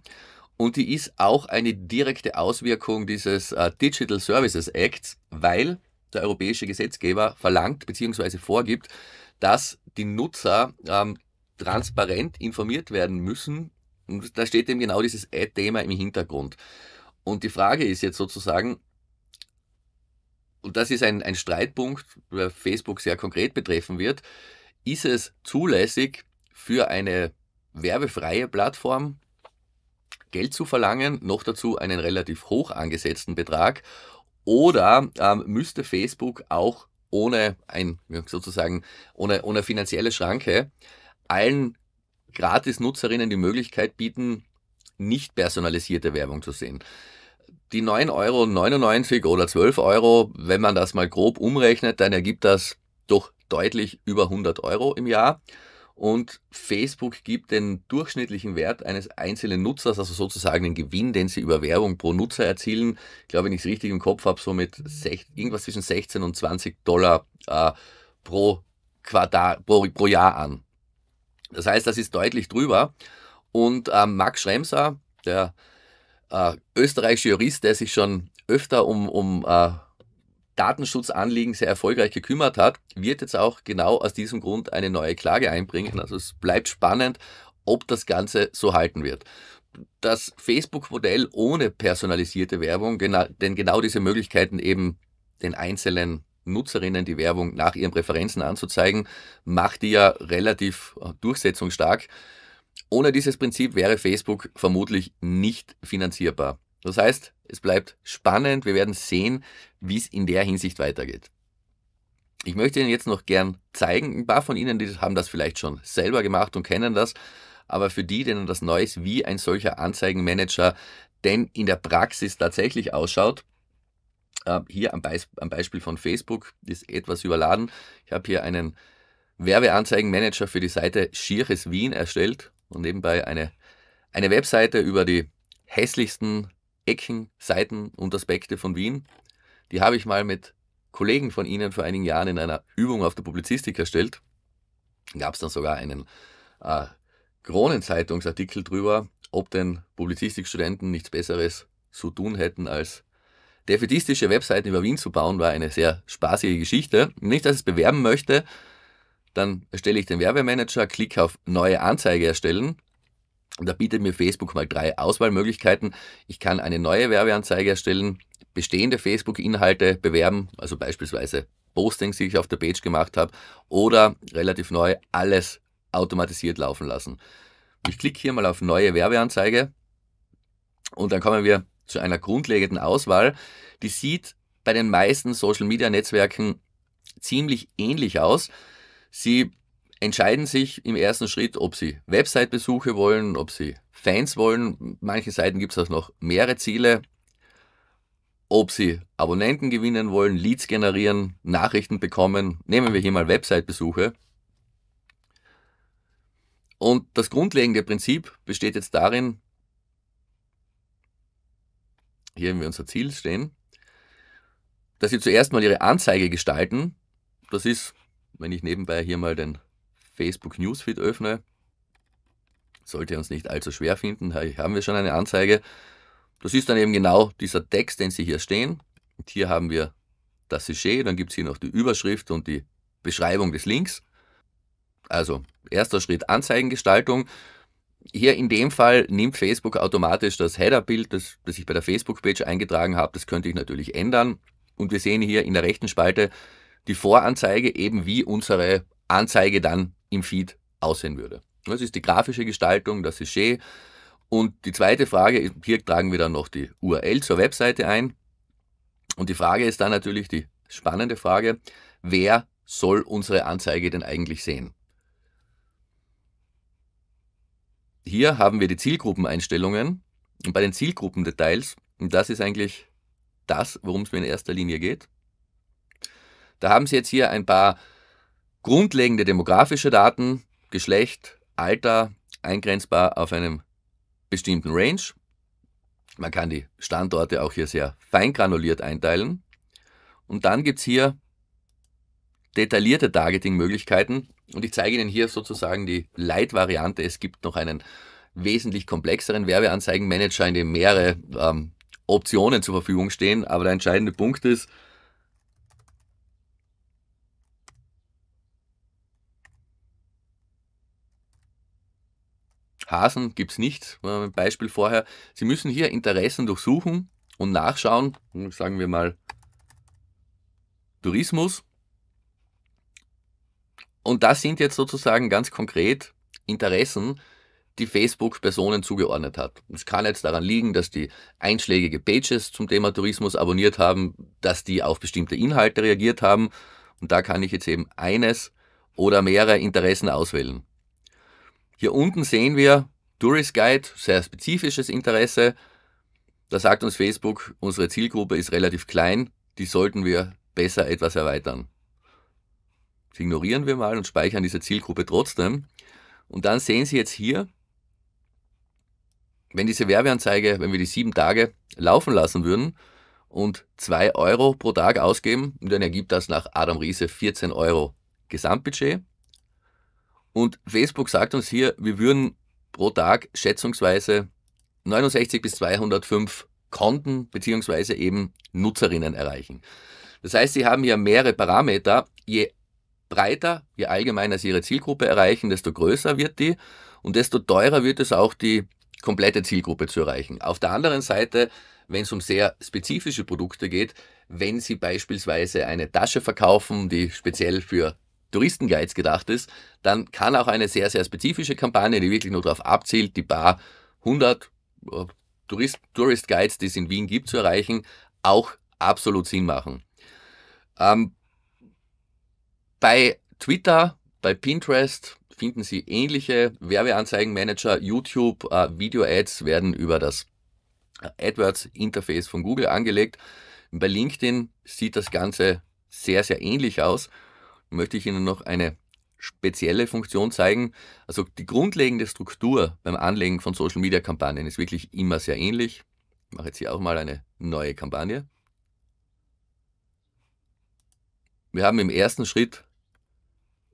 A: Und die ist auch eine direkte Auswirkung dieses äh, Digital Services Acts, weil der europäische Gesetzgeber verlangt bzw. vorgibt, dass die Nutzer ähm, transparent informiert werden müssen. Und da steht eben genau dieses Ad-Thema im Hintergrund. Und die Frage ist jetzt sozusagen, und das ist ein, ein Streitpunkt, der Facebook sehr konkret betreffen wird, ist es zulässig für eine werbefreie Plattform Geld zu verlangen, noch dazu einen relativ hoch angesetzten Betrag, oder ähm, müsste Facebook auch ohne ein sozusagen ohne, ohne finanzielle Schranke allen Gratis-Nutzerinnen die Möglichkeit bieten, nicht personalisierte Werbung zu sehen. Die 9,99 Euro oder 12 Euro, wenn man das mal grob umrechnet, dann ergibt das doch deutlich über 100 Euro im Jahr. Und Facebook gibt den durchschnittlichen Wert eines einzelnen Nutzers, also sozusagen den Gewinn, den sie über Werbung pro Nutzer erzielen, ich glaube, wenn ich es richtig im Kopf habe, so mit sech, irgendwas zwischen 16 und 20 Dollar äh, pro, Quartal, pro, pro, Jahr an. Das heißt, das ist deutlich drüber. Und äh, Max Schremser, der äh, österreichische Jurist, der sich schon öfter um, um äh, Datenschutzanliegen sehr erfolgreich gekümmert hat, wird jetzt auch genau aus diesem Grund eine neue Klage einbringen. Also es bleibt spannend, ob das Ganze so halten wird. Das Facebook-Modell ohne personalisierte Werbung, denn genau diese Möglichkeiten eben den einzelnen Nutzerinnen die Werbung nach ihren Präferenzen anzuzeigen, macht die ja relativ äh, durchsetzungsstark. Ohne dieses Prinzip wäre Facebook vermutlich nicht finanzierbar. Das heißt, es bleibt spannend. Wir werden sehen, wie es in der Hinsicht weitergeht. Ich möchte Ihnen jetzt noch gern zeigen, ein paar von Ihnen, die haben das vielleicht schon selber gemacht und kennen das, aber für die, denen das neu ist, wie ein solcher Anzeigenmanager denn in der Praxis tatsächlich ausschaut, äh, hier am, Beispiel von Facebook, ist etwas überladen. Ich habe hier einen Werbeanzeigenmanager für die Seite Schieres Wien erstellt und nebenbei eine, eine Webseite über die hässlichsten Ecken, Seiten und Aspekte von Wien. Die habe ich mal mit Kollegen von Ihnen vor einigen Jahren in einer Übung auf der Publizistik erstellt. Gab es dann sogar einen äh, Kronenzeitungsartikel drüber, ob denn Publizistikstudenten nichts Besseres zu tun hätten, als defetistische Webseiten über Wien zu bauen, war eine sehr spaßige Geschichte. Nicht, dass ich es bewerben möchte, dann erstelle ich den Werbemanager, klicke auf Neue Anzeige erstellen, und da bietet mir Facebook mal drei Auswahlmöglichkeiten. Ich kann eine neue Werbeanzeige erstellen, bestehende Facebook-Inhalte bewerben, also beispielsweise Postings, die ich auf der Page gemacht habe, oder relativ neu alles automatisiert laufen lassen. Ich klicke hier mal auf neue Werbeanzeige und dann kommen wir zu einer grundlegenden Auswahl. Die sieht bei den meisten Social-Media-Netzwerken ziemlich ähnlich aus. Sie entscheiden sich im ersten Schritt, ob sie Website-Besuche wollen, ob sie Fans wollen. Manche Seiten gibt es auch noch mehrere Ziele. Ob sie Abonnenten gewinnen wollen, Leads generieren, Nachrichten bekommen. Nehmen wir hier mal Website-Besuche. Und das grundlegende Prinzip besteht jetzt darin, hier haben wir unser Ziel stehen, dass Sie zuerst mal Ihre Anzeige gestalten. Das ist, wenn ich nebenbei hier mal den Facebook Newsfeed öffne. Sollte uns nicht allzu schwer finden, hier haben wir schon eine Anzeige. Das ist dann eben genau dieser Text, den Sie hier stehen. Und hier haben wir das Sujet, dann gibt es hier noch die Überschrift und die Beschreibung des Links. Also erster Schritt Anzeigengestaltung. Hier in dem Fall nimmt Facebook automatisch das Headerbild, das, das ich bei der Facebook-Page eingetragen habe. Das könnte ich natürlich ändern. Und wir sehen hier in der rechten Spalte die Voranzeige, eben wie unsere Anzeige dann im Feed aussehen würde. Das ist die grafische Gestaltung, das ist Sujet. Und die zweite Frage, hier tragen wir dann noch die URL zur Webseite ein. Und die Frage ist dann natürlich die spannende Frage, wer soll unsere Anzeige denn eigentlich sehen? Hier haben wir die Zielgruppeneinstellungen und bei den Zielgruppendetails, und das ist eigentlich das, worum es mir in erster Linie geht. Da haben Sie jetzt hier ein paar Grundlegende demografische Daten, Geschlecht, Alter, eingrenzbar auf einem bestimmten Range. Man kann die Standorte auch hier sehr fein granuliert einteilen. Und dann gibt es hier detaillierte Targeting-Möglichkeiten. Und ich zeige Ihnen hier sozusagen die Light-Variante. Es gibt noch einen wesentlich komplexeren Werbeanzeigenmanager, in dem mehrere ähm, Optionen zur Verfügung stehen. Aber der entscheidende Punkt ist, Hasen gibt es nicht, war äh, ein Beispiel vorher. Sie müssen hier Interessen durchsuchen und nachschauen, sagen wir mal Tourismus. Und das sind jetzt sozusagen ganz konkret Interessen, die Facebook Personen zugeordnet hat. Es kann jetzt daran liegen, dass die einschlägige Pages zum Thema Tourismus abonniert haben, dass die auf bestimmte Inhalte reagiert haben. Und da kann ich jetzt eben eines oder mehrere Interessen auswählen. Hier unten sehen wir Tourist Guide, sehr spezifisches Interesse. Da sagt uns Facebook, unsere Zielgruppe ist relativ klein, die sollten wir besser etwas erweitern. Das ignorieren wir mal und speichern diese Zielgruppe trotzdem. Und dann sehen Sie jetzt hier, wenn diese Werbeanzeige, wenn wir die sieben Tage laufen lassen würden und 2 Euro pro Tag ausgeben, dann ergibt das nach Adam Riese 14 Euro Gesamtbudget. Und Facebook sagt uns hier, wir würden pro Tag schätzungsweise 69 bis 205 Konten bzw. eben Nutzerinnen erreichen. Das heißt, sie haben hier mehrere Parameter. Je breiter, je allgemeiner sie ihre Zielgruppe erreichen, desto größer wird die und desto teurer wird es auch, die komplette Zielgruppe zu erreichen. Auf der anderen Seite, wenn es um sehr spezifische Produkte geht, wenn Sie beispielsweise eine Tasche verkaufen, die speziell für Touristenguides gedacht ist, dann kann auch eine sehr, sehr spezifische Kampagne, die wirklich nur darauf abzielt, die paar hundert Tourist, Tourist Guides, die es in Wien gibt, zu erreichen, auch absolut Sinn machen. Ähm, bei Twitter, bei Pinterest finden Sie ähnliche Werbeanzeigenmanager. YouTube, äh, Video-Ads werden über das äh, AdWords-Interface von Google angelegt. Bei LinkedIn sieht das Ganze sehr, sehr ähnlich aus möchte ich Ihnen noch eine spezielle Funktion zeigen. Also die grundlegende Struktur beim Anlegen von Social Media Kampagnen ist wirklich immer sehr ähnlich. Ich mache jetzt hier auch mal eine neue Kampagne. Wir haben im ersten Schritt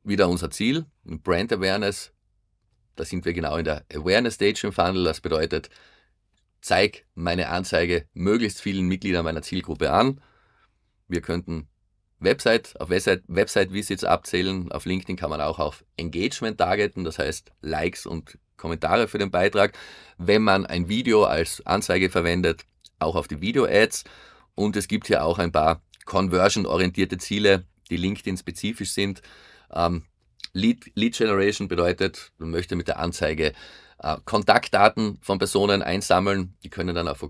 A: wieder unser Ziel, Brand Awareness. Da sind wir genau in der Awareness Stage im Funnel. Das bedeutet, zeig meine Anzeige möglichst vielen Mitgliedern meiner Zielgruppe an. Wir könnten Website, auf Website, Website Visits abzählen. Auf LinkedIn kann man auch auf Engagement targeten, das heißt Likes und Kommentare für den Beitrag. Wenn man ein Video als Anzeige verwendet, auch auf die Video-Ads. Und es gibt hier auch ein paar conversion-orientierte Ziele, die LinkedIn-spezifisch sind. Ähm, Lead, Lead, Generation bedeutet, man möchte mit der Anzeige äh, Kontaktdaten von Personen einsammeln. Die können dann auf,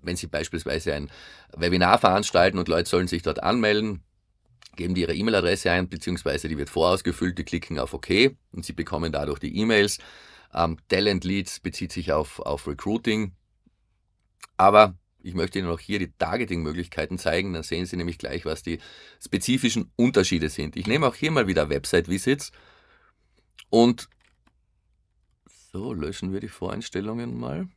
A: wenn sie beispielsweise ein Webinar veranstalten und Leute sollen sich dort anmelden, geben die ihre E-Mail-Adresse ein, beziehungsweise die wird vorausgefüllt, die klicken auf OK und sie bekommen dadurch die E-Mails. Ähm, Talent Leads bezieht sich auf, auf Recruiting. Aber ich möchte Ihnen auch hier die Targeting-Möglichkeiten zeigen, dann sehen Sie nämlich gleich, was die spezifischen Unterschiede sind. Ich nehme auch hier mal wieder Website-Visits und so löschen wir die Voreinstellungen mal.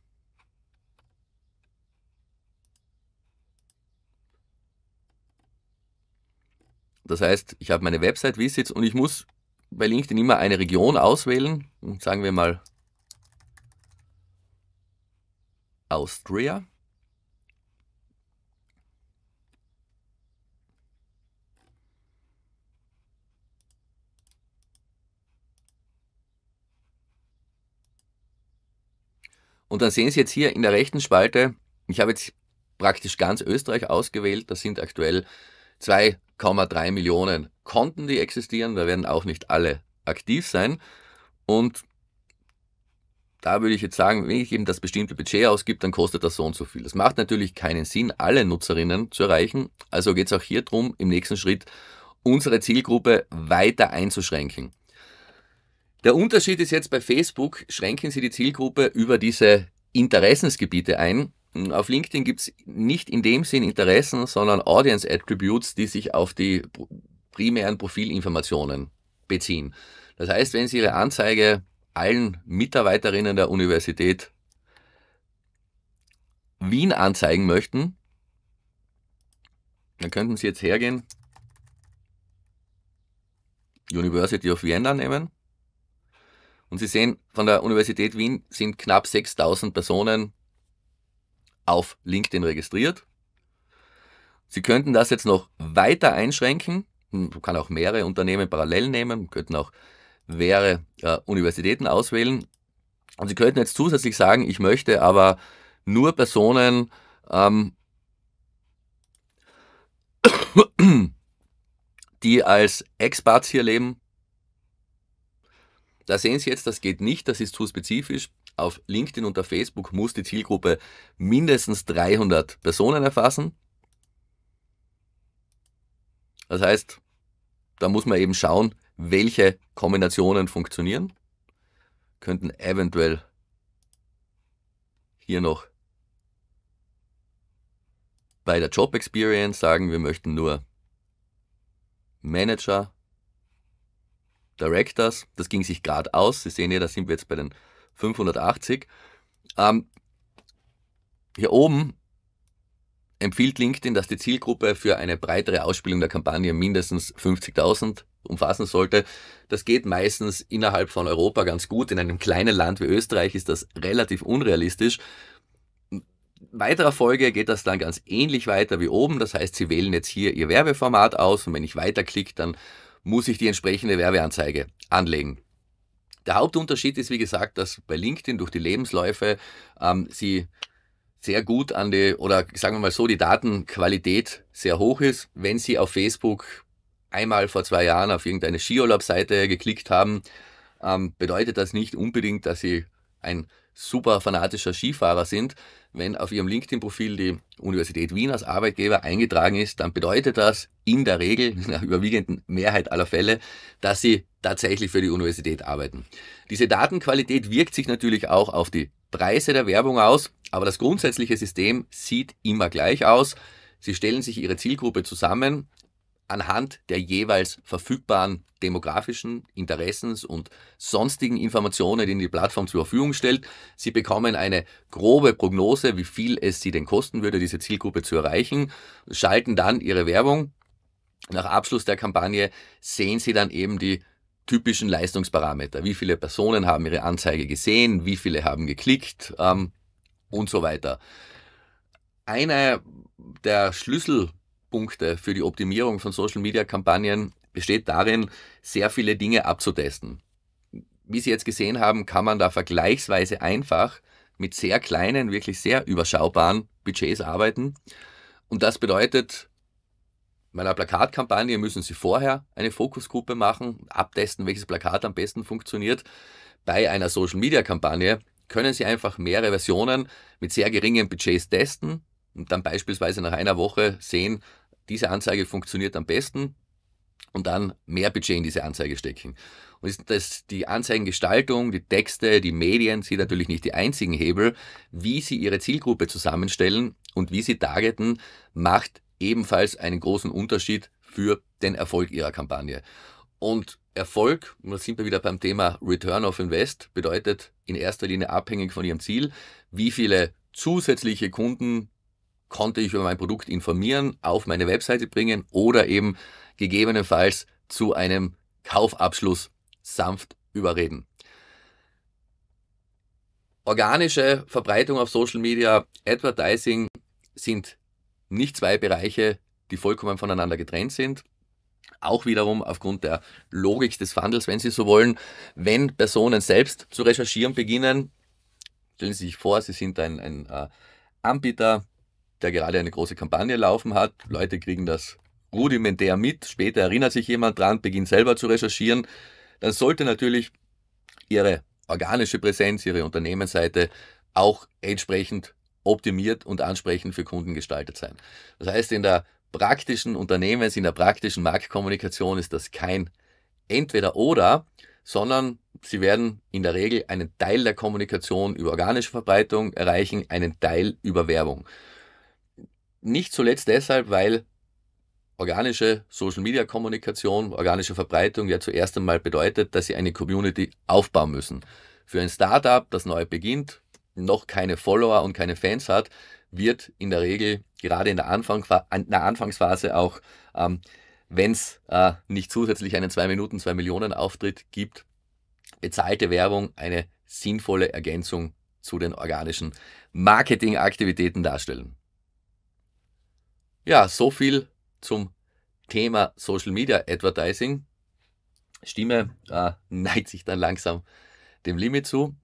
A: Das heißt, ich habe meine Website Visits und ich muss bei LinkedIn immer eine Region auswählen. Und sagen wir mal Austria. Und dann sehen Sie jetzt hier in der rechten Spalte, ich habe jetzt praktisch ganz Österreich ausgewählt, das sind aktuell 2,3 Millionen Konten, die existieren. Da werden auch nicht alle aktiv sein. Und da würde ich jetzt sagen, wenn ich eben das bestimmte Budget ausgibt, dann kostet das so und so viel. Das macht natürlich keinen Sinn, alle Nutzerinnen zu erreichen. Also geht es auch hier darum, im nächsten Schritt unsere Zielgruppe weiter einzuschränken. Der Unterschied ist jetzt bei Facebook, schränken Sie die Zielgruppe über diese Interessensgebiete ein. Auf LinkedIn gibt es nicht in dem Sinn Interessen, sondern Audience Attributes, die sich auf die primären Profilinformationen beziehen. Das heißt, wenn Sie Ihre Anzeige allen Mitarbeiterinnen der Universität Wien anzeigen möchten, dann könnten Sie jetzt hergehen, University of Vienna nehmen. Und Sie sehen, von der Universität Wien sind knapp 6000 Personen auf LinkedIn registriert. Sie könnten das jetzt noch weiter einschränken. Hm, man kann auch mehrere Unternehmen parallel nehmen, könnten auch mehrere äh, Universitäten auswählen. Und Sie könnten jetzt zusätzlich sagen, ich möchte aber nur Personen ähm, [COUGHS] die als Expats hier leben. Da sehen Sie jetzt, das geht nicht, das ist zu spezifisch. Auf LinkedIn und auf Facebook muss die Zielgruppe mindestens 300 Personen erfassen. Das heißt, da muss man eben schauen, welche Kombinationen funktionieren. Könnten eventuell hier noch bei der Job Experience sagen, wir möchten nur Manager, Directors. Das ging sich gerade aus. Sie sehen ja, da sind wir jetzt bei den 580. Ähm, hier oben empfiehlt LinkedIn, dass die Zielgruppe für eine breitere Ausspielung der Kampagne mindestens 50.000 umfassen sollte. Das geht meistens innerhalb von Europa ganz gut. In einem kleinen Land wie Österreich ist das relativ unrealistisch. In weiterer Folge geht das dann ganz ähnlich weiter wie oben. Das heißt, Sie wählen jetzt hier Ihr Werbeformat aus und wenn ich weiterklicke, dann muss ich die entsprechende Werbeanzeige anlegen. Der Hauptunterschied ist, wie gesagt, dass bei LinkedIn durch die Lebensläufe ähm, sie sehr gut an die, oder sagen wir mal so, die Datenqualität sehr hoch ist. Wenn Sie auf Facebook einmal vor zwei Jahren auf irgendeine Skiurlaubseite geklickt haben, ähm, bedeutet das nicht unbedingt, dass Sie ein super fanatischer Skifahrer sind. Wenn auf Ihrem LinkedIn-Profil die Universität Wien als Arbeitgeber eingetragen ist, dann bedeutet das in der Regel, in der überwiegenden Mehrheit aller Fälle, dass Sie tatsächlich für die Universität arbeiten. Diese Datenqualität wirkt sich natürlich auch auf die Preise der Werbung aus, aber das grundsätzliche System sieht immer gleich aus. Sie stellen sich ihre Zielgruppe zusammen anhand der jeweils verfügbaren demografischen Interessens und sonstigen Informationen, die die Plattform zur Verfügung stellt. Sie bekommen eine grobe Prognose, wie viel es sie denn kosten würde, diese Zielgruppe zu erreichen, schalten dann ihre Werbung. Nach Abschluss der Kampagne sehen sie dann eben die typischen Leistungsparameter. Wie viele Personen haben ihre Anzeige gesehen, wie viele haben geklickt ähm, und so weiter. Einer der Schlüsselpunkte für die Optimierung von Social-Media-Kampagnen besteht darin, sehr viele Dinge abzutesten. Wie Sie jetzt gesehen haben, kann man da vergleichsweise einfach mit sehr kleinen, wirklich sehr überschaubaren Budgets arbeiten. Und das bedeutet, bei einer Plakatkampagne müssen Sie vorher eine Fokusgruppe machen, abtesten, welches Plakat am besten funktioniert. Bei einer Social-Media-Kampagne können Sie einfach mehrere Versionen mit sehr geringen Budgets testen und dann beispielsweise nach einer Woche sehen, diese Anzeige funktioniert am besten und dann mehr Budget in diese Anzeige stecken. Und das die Anzeigengestaltung, die Texte, die Medien sind natürlich nicht die einzigen Hebel, wie Sie Ihre Zielgruppe zusammenstellen und wie Sie targeten, macht ebenfalls einen großen Unterschied für den Erfolg ihrer Kampagne. Und Erfolg, und da sind wir wieder beim Thema Return of Invest, bedeutet in erster Linie abhängig von Ihrem Ziel, wie viele zusätzliche Kunden konnte ich über mein Produkt informieren, auf meine Webseite bringen oder eben gegebenenfalls zu einem Kaufabschluss sanft überreden. Organische Verbreitung auf Social Media, Advertising sind nicht zwei Bereiche, die vollkommen voneinander getrennt sind. Auch wiederum aufgrund der Logik des Wandels, wenn Sie so wollen, wenn Personen selbst zu recherchieren beginnen, stellen Sie sich vor, Sie sind ein, ein äh, Anbieter, der gerade eine große Kampagne laufen hat. Leute kriegen das rudimentär mit. Später erinnert sich jemand dran, beginnt selber zu recherchieren. Dann sollte natürlich Ihre organische Präsenz, Ihre Unternehmensseite auch entsprechend optimiert und ansprechend für Kunden gestaltet sein. Das heißt, in der praktischen Unternehmens, in der praktischen Marktkommunikation ist das kein entweder oder, sondern sie werden in der Regel einen Teil der Kommunikation über organische Verbreitung erreichen, einen Teil über Werbung. Nicht zuletzt deshalb, weil organische Social-Media-Kommunikation, organische Verbreitung ja zuerst einmal bedeutet, dass sie eine Community aufbauen müssen. Für ein Startup, das neu beginnt, noch keine Follower und keine Fans hat, wird in der Regel gerade in der, Anfang, in der Anfangsphase auch, ähm, wenn es äh, nicht zusätzlich einen 2 Minuten, 2 Millionen Auftritt gibt, bezahlte Werbung eine sinnvolle Ergänzung zu den organischen Marketingaktivitäten darstellen. Ja, so viel zum Thema Social Media Advertising. Stimme äh, [LAUGHS] neigt sich dann langsam dem Limit zu.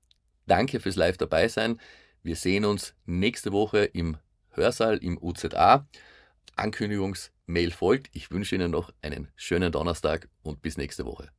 A: Danke fürs Live dabei sein. Wir sehen uns nächste Woche im Hörsaal im UZA. Ankündigungsmail folgt. Ich wünsche Ihnen noch einen schönen Donnerstag und bis nächste Woche.